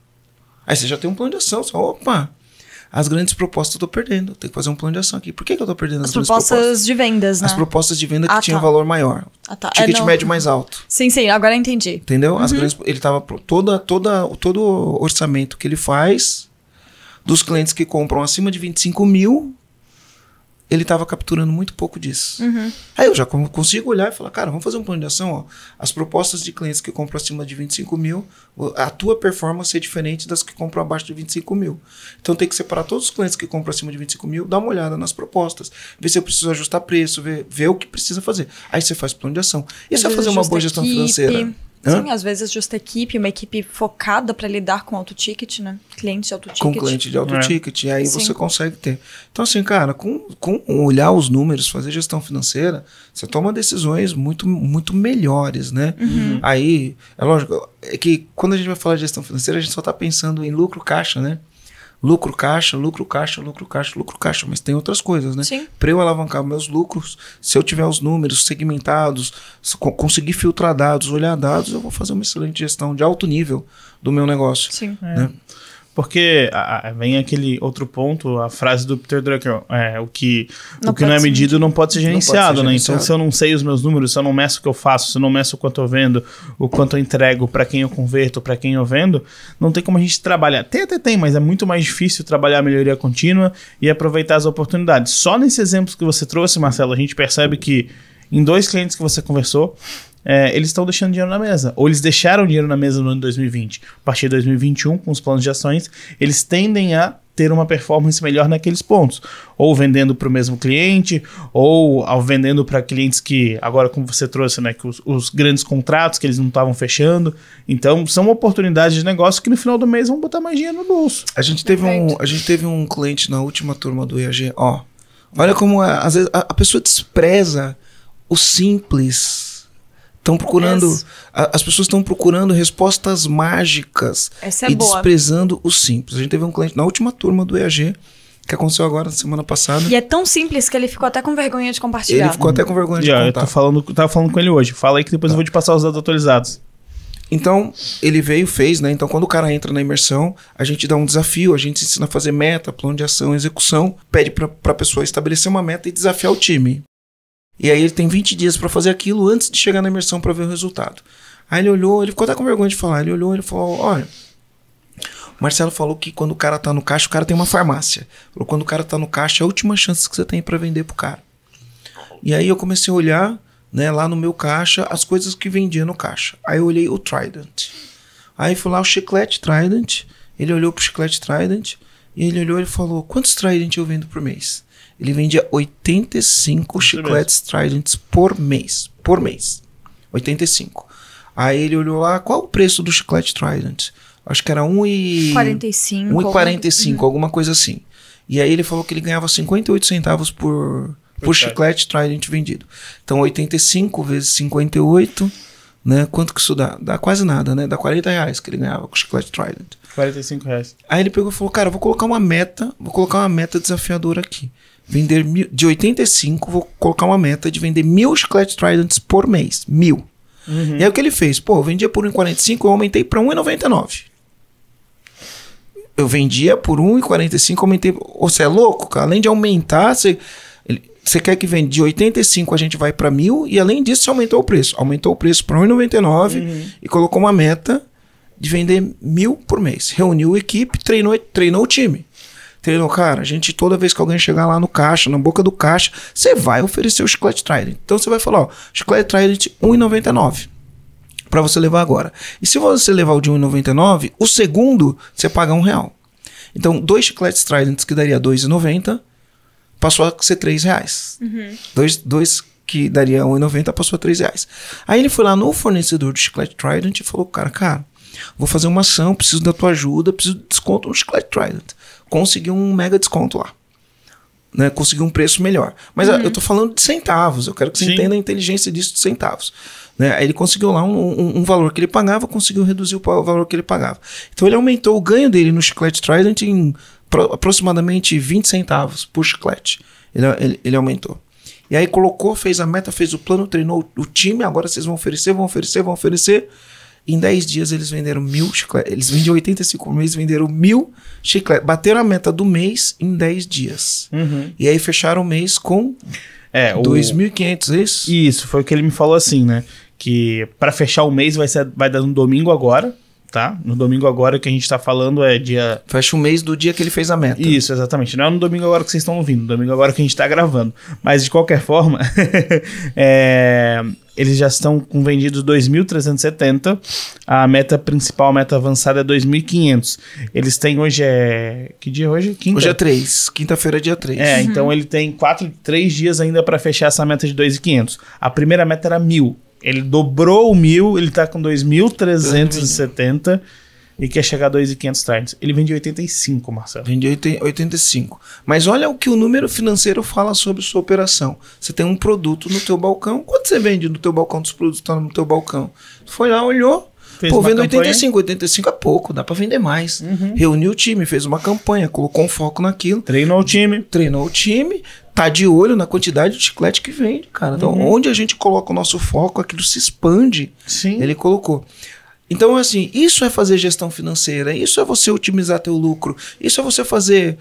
Aí você já tem um plano de ação, só opa, as grandes propostas eu tô perdendo. Tem que fazer um plano de ação aqui. Por que, que eu tô perdendo as, as propostas, as propostas? de vendas, né? As propostas de venda ah, que tá. tinham valor maior. Ah, tá. Ticket é, médio mais alto. Sim, sim, agora entendi. Entendeu? Uhum. As grandes, ele tava toda toda todo orçamento que ele faz dos clientes que compram acima de 25 mil, ele estava capturando muito pouco disso. Uhum. Aí eu já consigo olhar e falar, cara, vamos fazer um plano de ação. Ó. As propostas de clientes que compram acima de 25 mil, a tua performance é diferente das que compram abaixo de 25 mil. Então tem que separar todos os clientes que compram acima de 25 mil, dar uma olhada nas propostas, ver se eu preciso ajustar preço, ver, ver o que precisa fazer. Aí você faz plano de ação. E você vai fazer uma boa gestão equipe. financeira. Hã? Sim, às vezes justa equipe, uma equipe focada para lidar com alto ticket, né? clientes de alto ticket. Com cliente de alto é. ticket, e aí Sim. você consegue ter. Então, assim, cara, com, com olhar os números, fazer gestão financeira, você toma decisões muito, muito melhores, né? Uhum. Aí, é lógico, é que quando a gente vai falar de gestão financeira, a gente só está pensando em lucro, caixa, né? lucro caixa, lucro caixa, lucro caixa, lucro caixa, mas tem outras coisas, né? Sim. Para eu alavancar meus lucros, se eu tiver os números segmentados, co conseguir filtrar dados, olhar dados, eu vou fazer uma excelente gestão de alto nível do meu negócio. Sim. Né? É. Porque a, a, vem aquele outro ponto, a frase do Peter Drucker, é, o que não, o que não é medido ser, não, pode pode ser gerenciado, né? Então, se eu não sei os meus números, se eu não meço o que eu faço, se eu não meço o quanto eu vendo, o quanto eu entrego, para quem eu converto, para quem eu vendo, não tem como a gente trabalhar. Tem até tem, mas é muito mais difícil trabalhar a melhoria contínua e aproveitar as oportunidades. Só nesse exemplo que você trouxe, Marcelo, a gente percebe que em dois clientes que você conversou, é, eles estão deixando dinheiro na mesa. Ou eles deixaram dinheiro na mesa no ano de 2020. A partir de 2021, com os planos de ações, eles tendem a ter uma performance melhor naqueles pontos. Ou vendendo para o mesmo cliente, ou ao vendendo para clientes que, agora como você trouxe, né, que os, os grandes contratos que eles não estavam fechando. Então, são oportunidades de negócio que no final do mês vão botar mais dinheiro no bolso. A gente teve, um, a gente teve um cliente na última turma do IAG, ó. Olha como a, é, às vezes a, a pessoa despreza o simples Estão procurando. A, as pessoas estão procurando respostas mágicas Essa é e boa. desprezando o simples. A gente teve um cliente na última turma do EAG que aconteceu agora na semana passada. E é tão simples que ele ficou até com vergonha de compartilhar. Ele ficou até com vergonha de yeah, contar. Eu tô falando, tava falando com ele hoje. Fala aí que depois tá. eu vou te passar os dados atualizados. Então, ele veio, fez, né? Então, quando o cara entra na imersão, a gente dá um desafio, a gente ensina a fazer meta, plano de ação, execução, pede para a pessoa estabelecer uma meta e desafiar o time. E aí ele tem 20 dias para fazer aquilo antes de chegar na imersão para ver o resultado. Aí ele olhou, ele ficou até com vergonha de falar. Ele olhou, ele falou: olha. O Marcelo falou que quando o cara tá no caixa, o cara tem uma farmácia. Falou, quando o cara tá no caixa, é a última chance que você tem para vender pro cara. E aí eu comecei a olhar, né, lá no meu caixa, as coisas que vendia no caixa. Aí eu olhei o Trident. Aí fui lá o chiclete Trident. Ele olhou pro chiclete Trident. E ele olhou e falou: Quantos Trident eu vendo por mês? ele vendia 85 chicletes Trident por mês. Por mês. 85. Aí ele olhou lá, qual o preço do chiclete Trident? Acho que era 1,45. 1,45, algum... alguma coisa assim. E aí ele falou que ele ganhava 58 centavos por, por, por chiclete Trident vendido. Então 85 vezes 58, né? Quanto que isso dá? Dá quase nada, né? Dá 40 reais que ele ganhava com o chiclete Trident. 45 reais. Aí ele pegou e falou, cara, vou colocar uma meta, vou colocar uma meta desafiadora aqui. Vender mil, de 85, vou colocar uma meta de vender mil chiclete Tridents por mês. Mil. Uhum. E aí o que ele fez? Pô, eu vendia por 1,45, eu aumentei para 1,99. Eu vendia por 1,45, aumentei. Você é louco, cara? Além de aumentar, você, você quer que venda de 85, a gente vai para mil, e além disso, você aumentou o preço. Aumentou o preço para 1,99 uhum. e colocou uma meta de vender mil por mês. Reuniu a equipe, treinou, treinou o time. Entendeu, cara? A gente, toda vez que alguém chegar lá no caixa, na boca do caixa, você vai oferecer o chiclete Trident. Então você vai falar, ó, chiclete Trident 1,99 para você levar agora. E se você levar o de 1,99, o segundo você paga um real. Então, dois chicletes Trident que daria 2,90 passou a ser 3 reais. Uhum. Dois, dois que daria 1,90 passou a 3 reais. Aí ele foi lá no fornecedor do chiclete Trident e falou, cara, cara, vou fazer uma ação, preciso da tua ajuda, preciso de desconto no chiclete Trident conseguiu um mega desconto lá. Né, conseguir um preço melhor. Mas uhum. eu estou falando de centavos, eu quero que você Sim. entenda a inteligência disso de centavos. Né? Ele conseguiu lá um, um, um, valor que ele pagava, conseguiu reduzir o valor que ele pagava. Então ele aumentou o ganho dele no chiclete Trident em pro, aproximadamente 20 centavos por chiclete. Ele, ele, ele, aumentou. E aí colocou, fez a meta, fez o plano, treinou o time. Agora vocês vão oferecer, vão oferecer, vão oferecer. Em 10 dias eles venderam mil chicletes. Eles vendiam 85 meses, venderam mil chicletes. Bateram a meta do mês em 10 dias. Uhum. E aí fecharam o mês com é, 2.500, o... É isso? Isso, foi o que ele me falou assim, né? Que para fechar o mês vai, ser, vai dar no um domingo agora tá? No domingo agora que a gente tá falando é dia. Fecha o mês do dia que ele fez a meta. Isso, exatamente. Não é no domingo agora que vocês estão ouvindo, no domingo agora que a gente tá gravando. Mas de qualquer forma, é eles já estão com vendidos 2.370. A meta principal, a meta avançada é 2.500. Eles têm hoje é. Que dia é hoje? Quinta? Hoje é 3. Quinta-feira é dia 3. É, então uhum. então ele tem 4, 3 dias ainda para fechar essa meta de 2.500. A primeira meta era 1.000. Ele dobrou o 1.000, ele está com 2.370. Uhum. E quer chegar a 2,500 times. Ele vende 85, Marcelo. Vende 85. Mas olha o que o número financeiro fala sobre sua operação. Você tem um produto no teu balcão. Quanto você vende no teu balcão dos produtos que estão no teu balcão? Foi lá, olhou, Fez Pô, vendo 85, 85 é pouco, dá para vender mais. Uhum. Reuniu o time, fez uma campanha, colocou um foco naquilo. Treinou o time. Treinou o time, tá de olho na quantidade de chiclete que vende, cara. Então, uhum. onde a gente coloca o nosso foco, aquilo se expande. Sim. Ele colocou. Então, assim, isso é fazer gestão financeira, isso é você otimizar teu lucro, isso é você fazer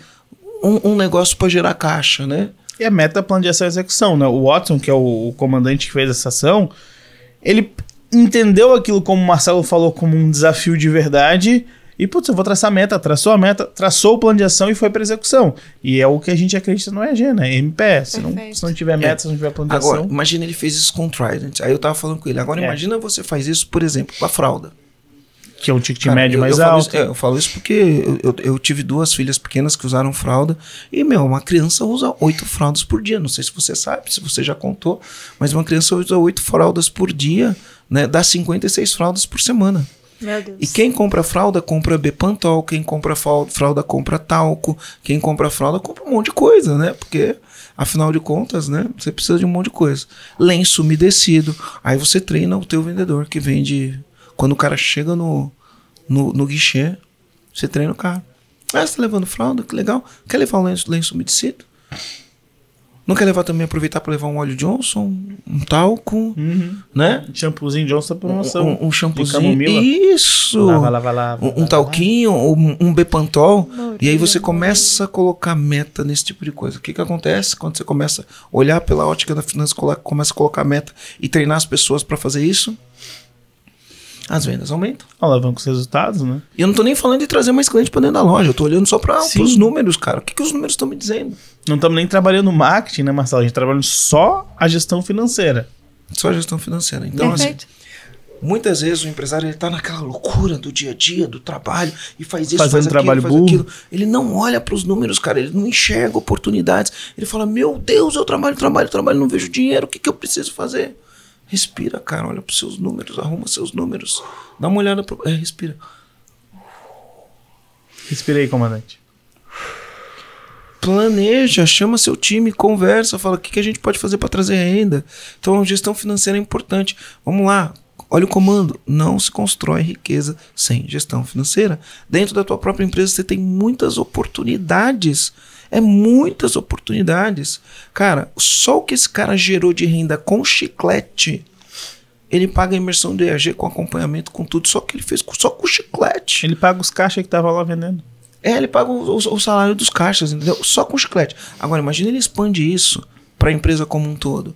um, um negócio para gerar caixa, né? E a meta é plano de ação e execução, né? O Watson, que é o, o comandante que fez essa ação, ele entendeu aquilo como o Marcelo falou como um desafio de verdade, e, putz, eu vou traçar a meta, traçou a meta, traçou o plano de ação e foi para execução. E é o que a gente acredita no EG, né? MPE. Se não, se não tiver meta, é. se não tiver plano de agora, ação. Agora, imagina ele fez isso com o Trident. Aí eu tava falando com ele. Agora, é. imagina você faz isso, por exemplo, com a fralda. Que é um ticket Cara, médio eu, mais eu alto. Isso, é, eu falo isso porque eu, eu, eu, tive duas filhas pequenas que usaram fralda. E, meu, uma criança usa oito fraldas por dia. Não sei se você sabe, se você já contou, mas uma criança usa oito fraldas por dia, né? Dá 56 fraldas por semana. Meu Deus. E quem compra fralda, compra Bepantol, quem compra fralda, compra talco, quem compra fralda, compra um monte de coisa, né? Porque, afinal de contas, né? Você precisa de um monte de coisa. Lenço umedecido. Aí você treina o teu vendedor que vende. Quando o cara chega no, no, no guichê, você treina o cara. Ah, você tá levando fralda? Que legal. Quer levar um lenço, lenço umedecido? Não quer levar também, aproveitar para levar um óleo Johnson, um talco, uhum. né? Um shampoozinho Johnson promoção. Um, um, um shampoozinho. Isso! Lava, lava, lava, um, um talquinho, Um, um Bepantol. Não, e aí você começa a colocar meta nesse tipo de coisa. O que, que acontece quando você começa a olhar pela ótica da finança, começa a colocar meta e treinar as pessoas para fazer isso? as vendas aumentam. Alavanca os resultados, né? E eu não tô nem falando de trazer mais cliente para dentro da loja, eu tô olhando só para os números, cara. O que, que os números estão me dizendo? Não estamos nem trabalhando marketing, né, Marcelo? A gente tá trabalhando só a gestão financeira. Só a gestão financeira. Então, assim, Perfeito. assim. Muitas vezes o empresário ele tá naquela loucura do dia a dia, do trabalho, e faz isso, Fazendo faz aquilo, trabalho faz burro. aquilo. Ele não olha para os números, cara, ele não enxerga oportunidades. Ele fala: Meu Deus, eu trabalho, trabalho, trabalho, não vejo dinheiro, o que, que eu preciso fazer? Respira, cara. Olha para os seus números. Arruma seus números. Dá uma olhada. Pro... É, respira. Respira aí, comandante. Planeja, chama seu time, conversa, fala o que, que a gente pode fazer para trazer renda. Então, gestão financeira é importante. Vamos lá. Olha o comando. Não se constrói riqueza sem gestão financeira. Dentro da tua própria empresa, você tem muitas oportunidades é muitas oportunidades. Cara, só o que esse cara gerou de renda com chiclete, ele paga a imersão do EAG com acompanhamento, com tudo, só que ele fez só com chiclete. Ele paga os caixas que tava lá vendendo. É, ele paga o, o, o salário dos caixas, entendeu? Só com chiclete. Agora, imagina ele expande isso para a empresa como um todo.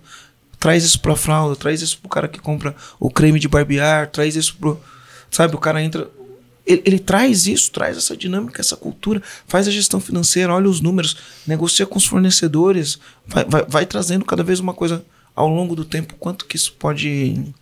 Traz isso a fralda, traz isso pro cara que compra o creme de barbear, traz isso pro. Sabe, o cara entra. Ele, ele, traz isso, traz essa dinâmica, essa cultura, faz a gestão financeira, olha os números, negocia com os fornecedores, vai, vai, vai trazendo cada vez uma coisa ao longo do tempo, quanto que isso pode.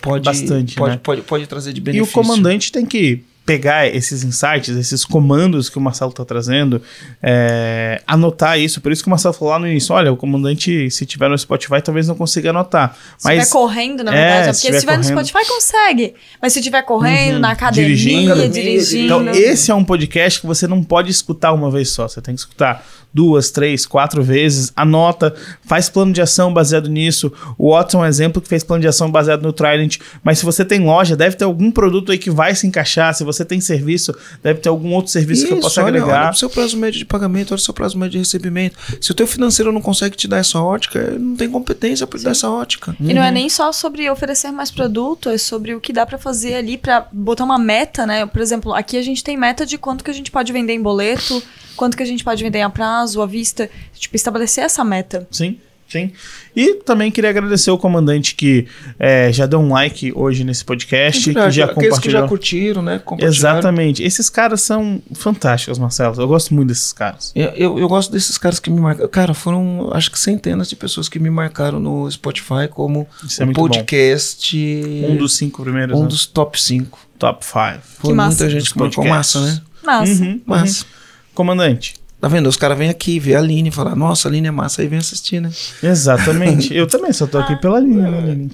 Pode, Bastante, pode, né? pode, pode, pode trazer de benefício. E o comandante tem que pegar esses insights, esses comandos que o Marcelo está trazendo, é, anotar isso. Por isso que o Marcelo falou lá no início: olha, o comandante, se tiver no Spotify, talvez não consiga anotar. Mas, se estiver correndo, na é, verdade, é, porque se estiver no Spotify, consegue. Mas se estiver correndo, uhum, na academia, dirigindo. dirigindo. Então, esse é um podcast que você não pode escutar uma vez só, você tem que escutar duas, três, quatro vezes, anota, faz plano de ação baseado nisso. O Watson é um exemplo que fez plano de ação baseado no Trident, mas se você tem loja, deve ter algum produto aí que vai se encaixar. Se você tem serviço, deve ter algum outro serviço Isso, que eu possa olha, agregar. Olha o seu prazo médio de pagamento, olha o seu prazo médio de recebimento. Se o teu financeiro não consegue te dar essa ótica, não tem competência para te dar essa ótica. Uhum. E uhum. não é nem só sobre oferecer mais produto, é sobre o que dá para fazer ali para botar uma meta, né? Por exemplo, aqui a gente tem meta de quanto que a gente pode vender em boleto, quanto que a gente pode vender a prazo, prazo, à vista, tipo, estabelecer essa meta. Sim. Sim. E também queria agradecer o comandante que é, já deu um like hoje nesse podcast, que já aqueles compartilhou. que já curtiram, né? Exatamente. Esses caras são fantásticos, Marcelo. Eu gosto muito desses caras. Eu, eu, eu, gosto desses caras que me marcaram. Cara, foram acho que centenas de pessoas que me marcaram no Spotify como é um podcast. Bom. Um dos cinco primeiros. Um né? dos top cinco. Top five. Foi que massa. muita gente que marcou massa, né? Massa. Uhum, massa. Uhum. Comandante, Tá vendo? Os caras vêm aqui, vê a Aline, falar nossa, a Aline é massa, aí vem assistir, né? Exatamente. Eu também só tô aqui pela Aline, né, Aline?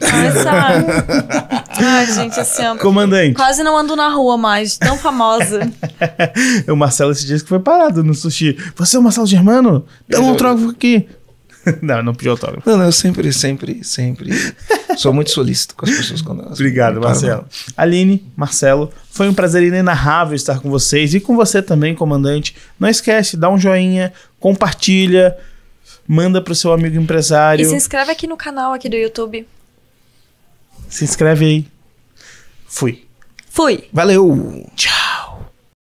Ai, gente, assim, Comandante. quase não ando na rua mais, tão famosa. o Marcelo se diz que foi parado no sushi. Você é o Marcelo Germano? Dá um troco aqui. não, não pedi autógrafo. Não, não, eu sempre, sempre, sempre. sou muito solícito com as pessoas quando elas. Obrigado, Marcelo. Aline, Marcelo, foi um prazer inenarrável estar com vocês e com você também, comandante. Não esquece, dá um joinha, compartilha, manda pro seu amigo empresário. E se inscreve aqui no canal aqui do YouTube. Se inscreve aí. Fui. Fui. Valeu. Tchau.